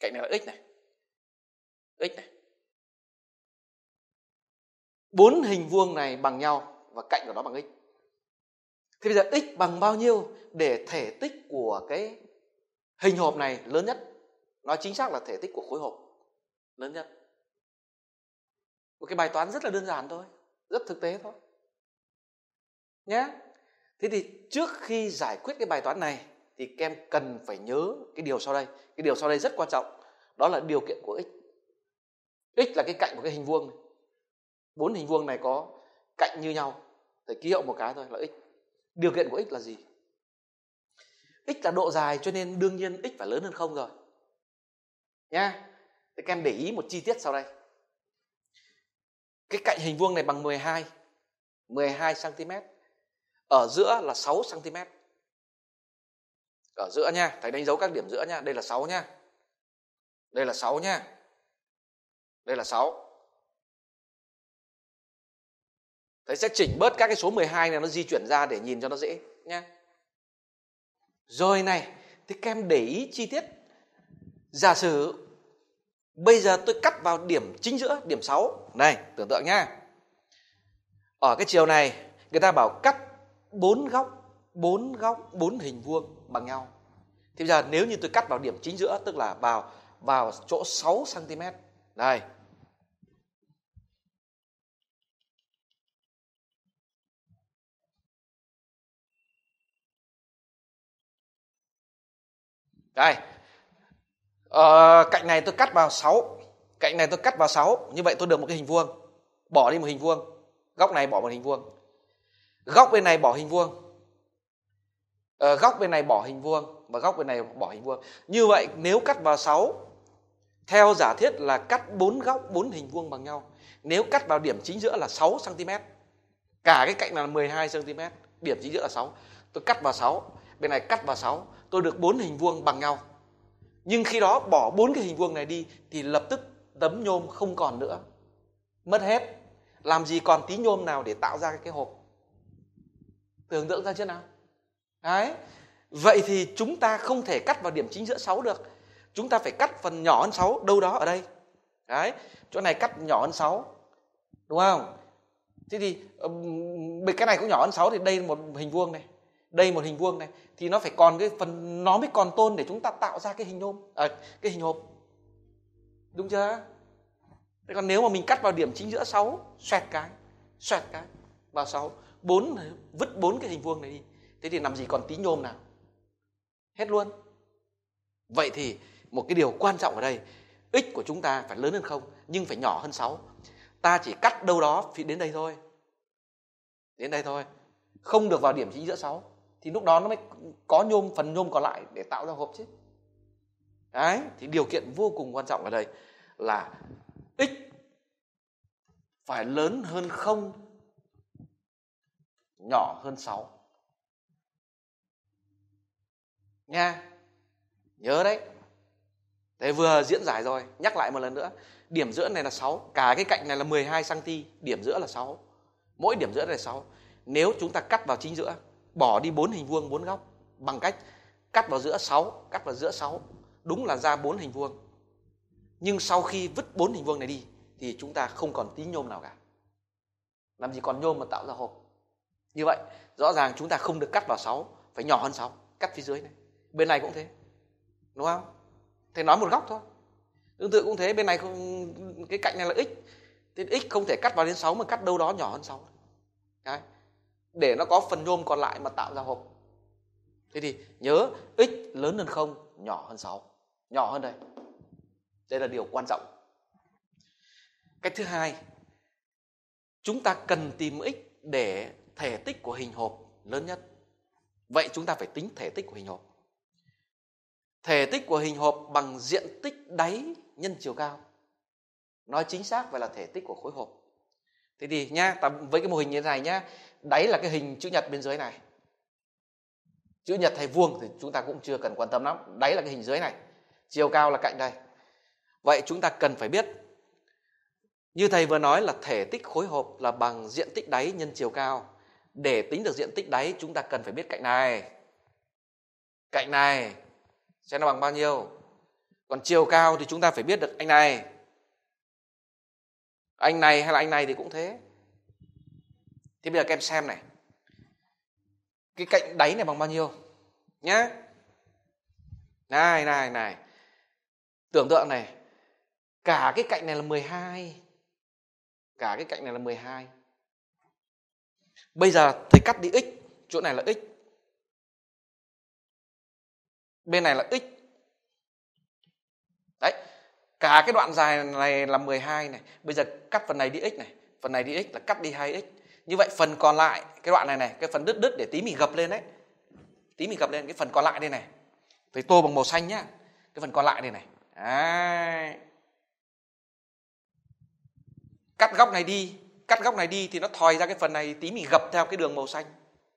[SPEAKER 1] cạnh này là x này x này bốn hình vuông này bằng nhau và cạnh của nó bằng x thế bây giờ x bằng bao nhiêu để thể tích của cái hình hộp này lớn nhất nó chính xác là thể tích của khối hộp lớn nhất một cái bài toán rất là đơn giản thôi rất thực tế thôi nhé thế thì trước khi giải quyết cái bài toán này thì các em cần phải nhớ cái điều sau đây cái điều sau đây rất quan trọng đó là điều kiện của x x là cái cạnh của cái hình vuông bốn hình vuông này có cạnh như nhau thầy ký hiệu một cái thôi là x điều kiện của x là gì x là độ dài cho nên đương nhiên x phải lớn hơn không rồi nhá các em để ý một chi tiết sau đây cái cạnh hình vuông này bằng 12 12 cm ở giữa là 6 cm ở giữa nha thầy đánh dấu các điểm giữa nha đây là 6 nha đây là 6 nha
[SPEAKER 2] đây là 6 thầy sẽ chỉnh
[SPEAKER 1] bớt các cái số 12 này nó di chuyển ra để nhìn cho nó dễ nha rồi này thì các em để ý chi tiết giả sử bây giờ tôi cắt vào điểm chính giữa điểm 6 này tưởng tượng nha ở cái chiều này người ta bảo cắt bốn góc bốn góc bốn hình vuông bằng nhau thì bây giờ nếu như tôi cắt vào điểm chính giữa tức là vào vào chỗ 6 cm đây đây ờ, cạnh này tôi cắt vào 6 cạnh này tôi cắt vào 6 như vậy tôi được một cái hình vuông bỏ đi một hình vuông góc này bỏ một hình vuông góc bên này bỏ hình vuông à, góc bên này bỏ hình vuông và góc bên này bỏ hình vuông như vậy nếu cắt vào 6 theo giả thiết là cắt bốn góc bốn hình vuông bằng nhau nếu cắt vào điểm chính giữa là 6 cm cả cái cạnh là 12 cm điểm chính giữa là 6 tôi cắt vào 6 bên này cắt vào 6 tôi được bốn hình vuông bằng nhau nhưng khi đó bỏ bốn cái hình vuông này đi thì lập tức tấm nhôm không còn nữa mất hết làm gì còn tí nhôm nào để tạo ra cái hộp tưởng tượng ra chưa nào đấy vậy thì chúng ta không thể cắt vào điểm chính giữa 6 được chúng ta phải cắt phần nhỏ hơn 6 đâu đó ở đây đấy chỗ này cắt nhỏ hơn 6 đúng không thế thì cái này cũng nhỏ hơn 6 thì đây một hình vuông này đây một hình vuông này thì nó phải còn cái phần nó mới còn tôn để chúng ta tạo ra cái hình ôm à, cái hình hộp đúng chưa thế còn nếu mà mình cắt vào điểm chính giữa 6 xoẹt cái xoẹt cái vào 6 bốn vứt bốn cái hình vuông này đi thế thì làm gì còn tí nhôm nào hết luôn vậy thì một cái điều quan trọng ở đây x của chúng ta phải lớn hơn không nhưng phải nhỏ hơn 6 ta chỉ cắt đâu đó thì đến đây thôi đến đây thôi không được vào điểm chính giữa 6 thì lúc đó nó mới có nhôm phần nhôm còn lại để tạo ra hộp chứ đấy thì điều kiện vô cùng quan trọng ở đây là x phải lớn hơn không nhỏ hơn 6 nha nhớ đấy thế vừa diễn giải rồi nhắc lại một lần nữa điểm giữa này là 6 cả cái cạnh này là 12 cm điểm giữa là 6 mỗi điểm giữa này là 6 nếu chúng ta cắt vào chính giữa bỏ đi bốn hình vuông bốn góc bằng cách cắt vào giữa 6 cắt vào giữa 6 đúng là ra bốn hình vuông nhưng sau khi vứt bốn hình vuông này đi thì chúng ta không còn tí nhôm nào cả làm gì còn nhôm mà tạo ra hộp như vậy rõ ràng chúng ta không được cắt vào 6 phải nhỏ hơn 6 cắt phía dưới này bên này cũng thế đúng không thầy nói một góc thôi tương tự cũng thế bên này không cái cạnh này là x thì x không thể cắt vào đến 6 mà cắt đâu đó nhỏ hơn 6 Đấy. để nó có phần nhôm còn lại mà tạo ra hộp thế thì nhớ x lớn hơn không nhỏ hơn 6 nhỏ hơn đây đây là điều quan trọng cách thứ hai chúng ta cần tìm x để thể tích của hình hộp lớn nhất vậy chúng ta phải tính thể tích của hình hộp thể tích của hình hộp bằng diện tích đáy nhân chiều cao nói chính xác vậy là thể tích của khối hộp thế thì nhá với cái mô hình như thế này nhá đáy là cái hình chữ nhật bên dưới này chữ nhật hay vuông thì chúng ta cũng chưa cần quan tâm lắm đáy là cái hình dưới này chiều cao là cạnh đây vậy chúng ta cần phải biết như thầy vừa nói là thể tích khối hộp là bằng diện tích đáy nhân chiều cao để tính được diện tích đáy chúng ta cần phải biết cạnh này cạnh này sẽ nó bằng bao nhiêu còn chiều cao thì chúng ta phải biết được anh này anh này hay là anh này thì cũng thế thì bây giờ các em xem này cái cạnh đáy này bằng bao nhiêu Nhá, này này này tưởng tượng này cả cái cạnh này là 12 cả cái cạnh này là 12
[SPEAKER 2] Bây giờ thầy cắt đi x, chỗ này là x.
[SPEAKER 1] Bên này là x. Đấy, cả cái đoạn dài này là 12 này, bây giờ cắt phần này đi x này, phần này đi x là cắt đi 2x. Như vậy phần còn lại cái đoạn này này, cái phần đứt đứt để tí mình gập lên đấy. Tí mình gập lên cái phần còn lại đây này. Thầy tô bằng màu xanh nhá. Cái phần còn lại đây này. Đấy. Cắt góc này đi cắt góc này đi thì nó thòi ra cái phần này tí mình gập theo cái đường màu xanh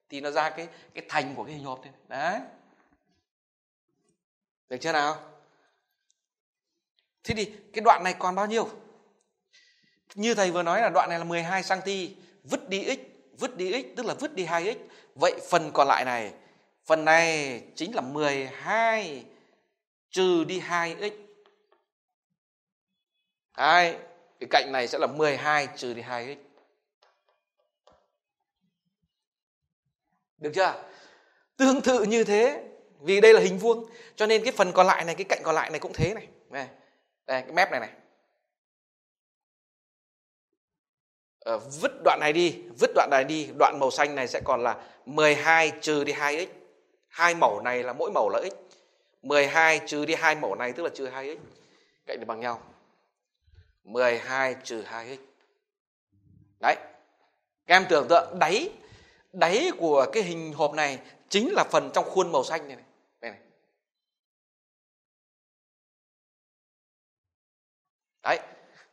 [SPEAKER 1] thì nó ra cái cái thành của cái hình hộp này đấy được chưa nào thế thì cái đoạn này còn bao nhiêu như thầy vừa nói là đoạn này là 12 cm vứt đi x vứt đi x tức là vứt đi 2x vậy phần còn lại này phần này chính là 12 trừ đi 2x Đấy, thì cạnh này sẽ là 12 trừ đi 2x. Được chưa? Tương tự như thế, vì đây là hình vuông, cho nên cái phần còn lại này, cái cạnh còn lại này cũng thế này. Này, đây, cái mép này này. Ờ, vứt đoạn này đi, vứt đoạn này đi, đoạn màu xanh này sẽ còn là 12 trừ đi 2x. Hai mẫu này là mỗi mẫu là x. 12 trừ đi hai mẫu này tức là trừ 2x. Cạnh này bằng nhau. 12 trừ 2x. Đấy. Các em tưởng tượng đáy đáy của cái hình hộp này chính là phần trong khuôn màu xanh này này. Đây này. Đấy,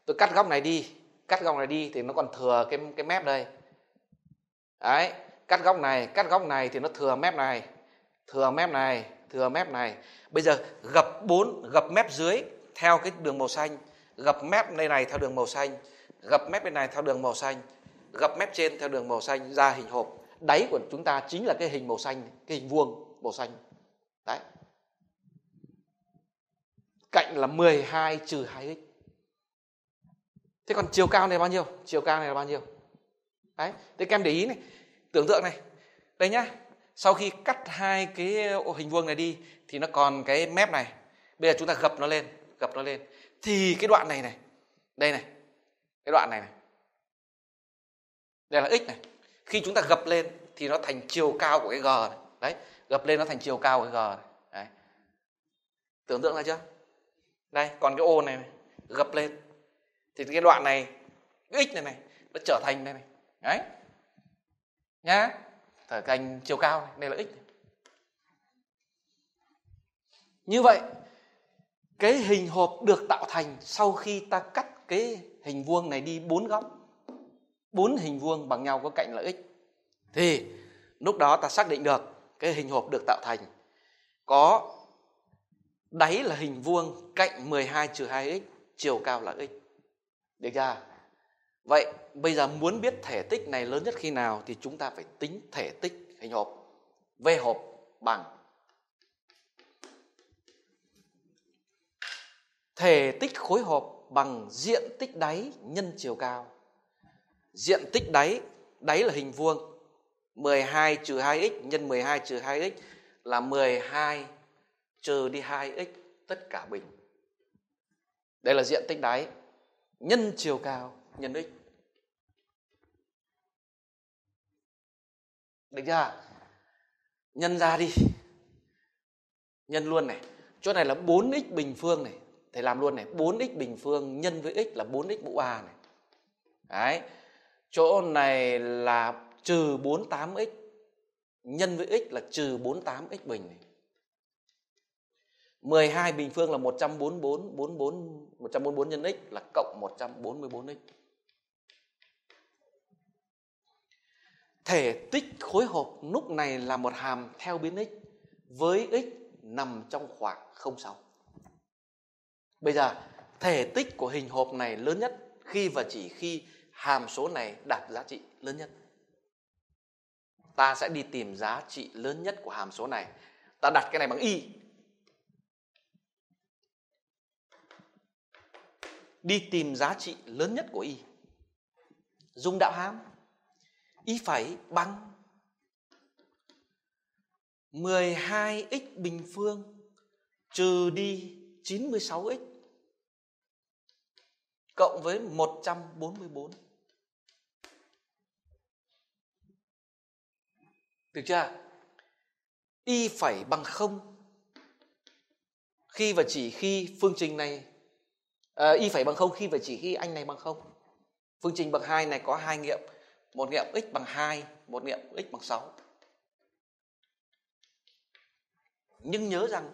[SPEAKER 1] tôi cắt góc này đi, cắt góc này đi thì nó còn thừa cái cái mép đây. Đấy, cắt góc này, cắt góc này thì nó thừa mép này, thừa mép này, thừa mép này. Bây giờ gập bốn gập mép dưới theo cái đường màu xanh gập mép đây này theo đường màu xanh gập mép bên này theo đường màu xanh gập mép trên theo đường màu xanh ra hình hộp đáy của chúng ta chính là cái hình màu xanh cái hình vuông màu xanh đấy cạnh là 12 trừ 2x thế còn chiều cao này bao nhiêu chiều cao này là bao nhiêu đấy thế các em để ý này tưởng tượng này đây nhá sau khi cắt hai cái hình vuông này đi thì nó còn cái mép này bây giờ chúng ta gập nó lên gập nó lên thì cái đoạn này này đây này cái đoạn này này đây là x này khi chúng ta gập lên thì nó thành chiều cao của cái g này đấy gập lên nó thành chiều cao của cái g này đấy tưởng tượng ra chưa đây còn cái ô này, này gập lên thì cái đoạn này cái x này này nó trở thành đây này đấy nhá trở thành chiều cao này đây là x này. như vậy cái hình hộp được tạo thành sau khi ta cắt cái hình vuông này đi bốn góc bốn hình vuông bằng nhau có cạnh là x thì lúc đó ta xác định được cái hình hộp được tạo thành có đáy là hình vuông cạnh 12 trừ 2x chiều cao là x được chưa vậy bây giờ muốn biết thể tích này lớn nhất khi nào thì chúng ta phải tính thể tích hình hộp v hộp bằng thể tích khối hộp bằng diện tích đáy nhân chiều cao. Diện tích đáy, đáy là hình vuông. 12 trừ 2x nhân 12 trừ 2x là 12 trừ đi 2x tất cả bình. Đây là diện tích đáy nhân chiều cao nhân x. Được chưa? Nhân ra đi. Nhân luôn này. Chỗ này là 4x bình phương này thầy làm luôn này 4x bình phương nhân với x là 4x mũ a này đấy chỗ này là trừ 48x nhân với x là trừ 48x bình này 12 bình phương là 144 44 144 nhân x là cộng 144x thể tích khối hộp lúc này là một hàm theo biến x với x nằm trong khoảng 06 Bây giờ thể tích của hình hộp này lớn nhất khi và chỉ khi hàm số này đạt giá trị lớn nhất. Ta sẽ đi tìm giá trị lớn nhất của hàm số này. Ta đặt cái này bằng y. Đi tìm giá trị lớn nhất của y. Dùng đạo hàm y phẩy bằng 12x bình phương trừ đi 96x cộng với 144. Được chưa? Y phải bằng không khi và chỉ khi phương trình này à, y phải bằng không khi và chỉ khi anh này bằng không. Phương trình bậc 2 này có hai nghiệm, một nghiệm x bằng 2, một nghiệm x bằng 6. Nhưng nhớ rằng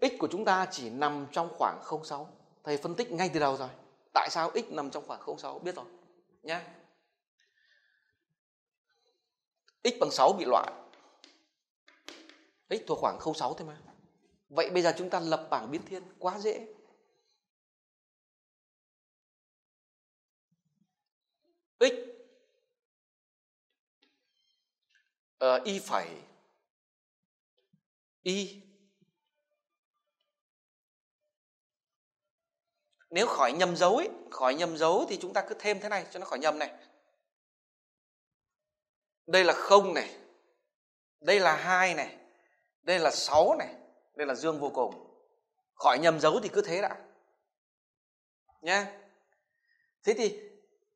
[SPEAKER 1] x của chúng ta chỉ nằm trong khoảng 0,6. Thầy phân tích ngay từ đầu rồi tại sao x nằm trong khoảng 06 biết rồi nhé x bằng 6 bị loại x thuộc khoảng 06 thôi mà vậy bây giờ chúng ta lập bảng biến thiên quá dễ
[SPEAKER 2] x uh, y phẩy y
[SPEAKER 1] nếu khỏi nhầm dấu ấy, khỏi nhầm dấu thì chúng ta cứ thêm thế này cho nó khỏi nhầm này đây là không này đây là hai này đây là sáu này đây là dương vô cùng khỏi nhầm dấu thì cứ thế đã nhé thế thì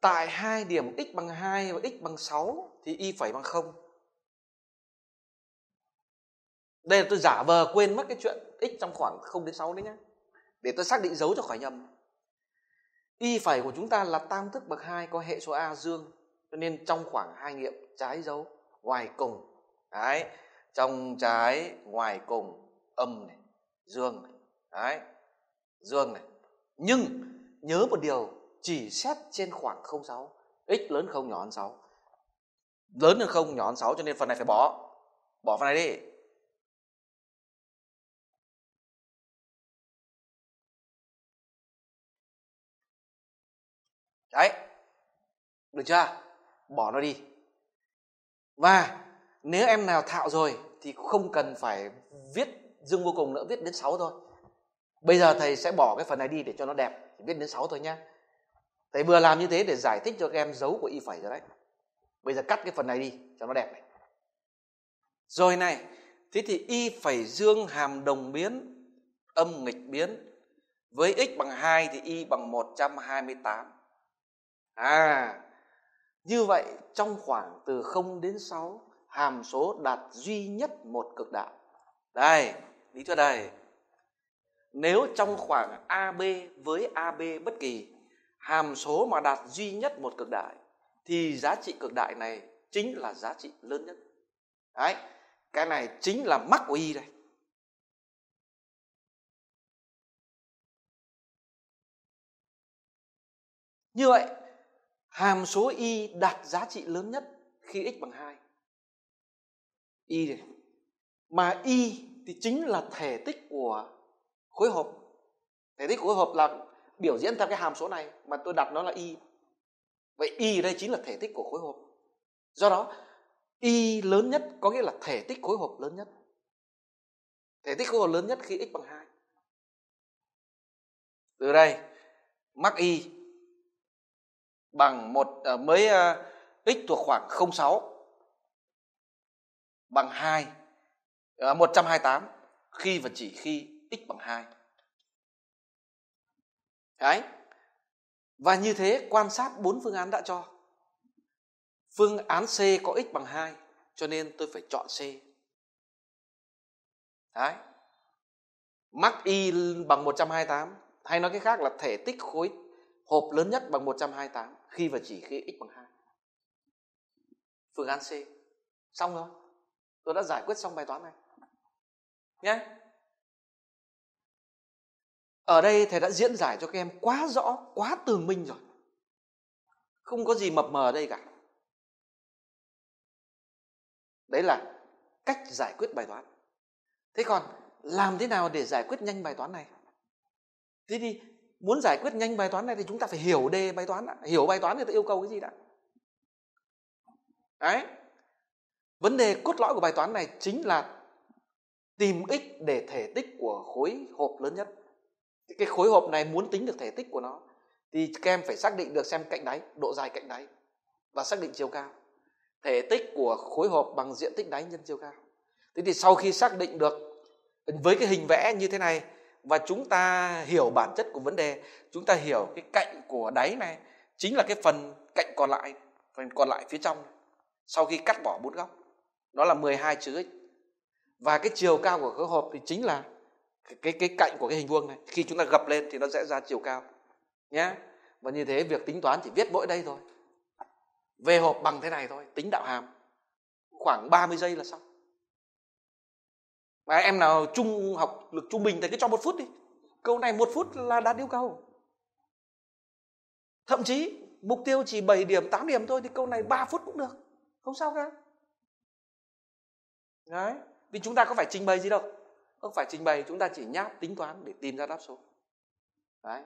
[SPEAKER 1] tại hai điểm x bằng 2 và x bằng 6 thì y phẩy bằng không đây là tôi giả vờ quên mất cái chuyện x trong khoảng 0 đến 6 đấy nhá, để tôi xác định dấu cho khỏi nhầm y phải của chúng ta là tam thức bậc hai có hệ số a dương cho nên trong khoảng hai nghiệm trái dấu ngoài cùng đấy trong trái ngoài cùng âm này dương này đấy dương này nhưng nhớ một điều chỉ xét trên khoảng không sáu, x lớn không nhỏ hơn sáu, lớn hơn không nhỏ hơn sáu, cho nên phần này phải bỏ bỏ phần này đi được chưa bỏ nó đi và nếu em nào thạo rồi thì không cần phải viết dương vô cùng nữa viết đến 6 thôi bây giờ thầy sẽ bỏ cái phần này đi để cho nó đẹp viết đến 6 thôi nhá thầy vừa làm như thế để giải thích cho các em dấu của y phẩy rồi đấy bây giờ cắt cái phần này đi cho nó đẹp này rồi này thế thì y phẩy dương hàm đồng biến âm nghịch biến với x bằng 2 thì y bằng 128 à như vậy trong khoảng từ 0 đến 6 hàm số đạt duy nhất một cực đạo. Đây, lý thuyết đây. Nếu trong khoảng AB với AB bất kỳ hàm số mà đạt duy nhất một cực đại thì giá trị cực đại này chính là giá trị lớn nhất. Đấy, cái này chính là mắc của y đây. Như vậy hàm số y đạt giá trị lớn nhất khi x bằng 2. Y này. Mà y thì chính là thể tích của khối hộp. Thể tích của khối hộp là biểu diễn theo cái hàm số này mà tôi đặt nó là y. Vậy y đây chính là thể tích của khối hộp. Do đó y lớn nhất có nghĩa là thể tích khối hộp lớn nhất. Thể tích khối hộp lớn nhất khi x bằng 2. Từ đây mắc y bằng một ờ, mới ờ, x thuộc khoảng 06 bằng 2 128 ờ, khi và chỉ khi x bằng 2. Đấy. Và như thế quan sát bốn phương án đã cho. Phương án C có x bằng 2 cho nên tôi phải chọn C. Đấy. Mắc y bằng 128 hay nói cái khác là thể tích khối hộp lớn nhất bằng 128 khi và chỉ khi x bằng 2. Phương án C. Xong rồi. Tôi đã giải quyết xong bài toán này.
[SPEAKER 2] Nhé. Ở đây thầy đã diễn giải cho các em quá rõ, quá tường minh rồi. Không có gì mập mờ ở đây cả.
[SPEAKER 1] Đấy là cách giải quyết bài toán. Thế còn làm thế nào để giải quyết nhanh bài toán này? Thế thì muốn giải quyết nhanh bài toán này thì chúng ta phải hiểu đề bài toán đã. hiểu bài toán người ta yêu cầu cái gì đã đấy vấn đề cốt lõi của bài toán này chính là tìm x để thể tích của khối hộp lớn nhất cái khối hộp này muốn tính được thể tích của nó thì các em phải xác định được xem cạnh đáy độ dài cạnh đáy và xác định chiều cao thể tích của khối hộp bằng diện tích đáy nhân chiều cao thế thì sau khi xác định được với cái hình vẽ như thế này và chúng ta hiểu bản chất của vấn đề chúng ta hiểu cái cạnh của đáy này chính là cái phần cạnh còn lại phần còn lại phía trong sau khi cắt bỏ bốn góc đó là 12 chữ x và cái chiều cao của cái hộp thì chính là cái cái, cái cạnh của cái hình vuông này khi chúng ta gập lên thì nó sẽ ra chiều cao nhé và như thế việc tính toán chỉ viết mỗi đây thôi về hộp bằng thế này thôi tính đạo hàm khoảng 30 giây là xong mà em nào trung học lực trung bình thì cứ cho một phút đi câu này một phút là đạt yêu cầu thậm chí mục tiêu chỉ 7 điểm 8 điểm thôi thì câu này 3 phút cũng được không sao cả đấy vì chúng ta có phải trình bày gì đâu không phải trình bày chúng ta chỉ nháp tính toán để tìm ra đáp số đấy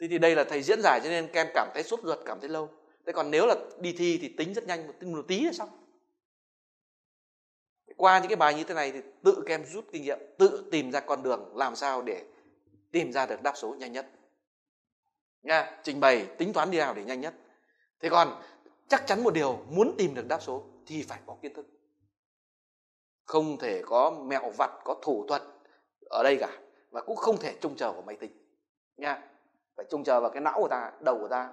[SPEAKER 1] thế thì đây là thầy diễn giải cho nên các em cảm thấy sốt ruột cảm thấy lâu thế còn nếu là đi thi thì tính rất nhanh một tí là xong qua những cái bài như thế này thì tự các em rút kinh nghiệm tự tìm ra con đường làm sao để tìm ra được đáp số nhanh nhất nha trình bày tính toán đi nào để nhanh nhất thế còn chắc chắn một điều muốn tìm được đáp số thì phải có kiến thức không thể có mẹo vặt có thủ thuật ở đây cả và cũng không thể trông chờ vào máy tính nha phải trông chờ vào cái não của ta đầu của ta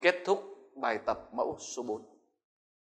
[SPEAKER 2] kết thúc bài tập mẫu số 4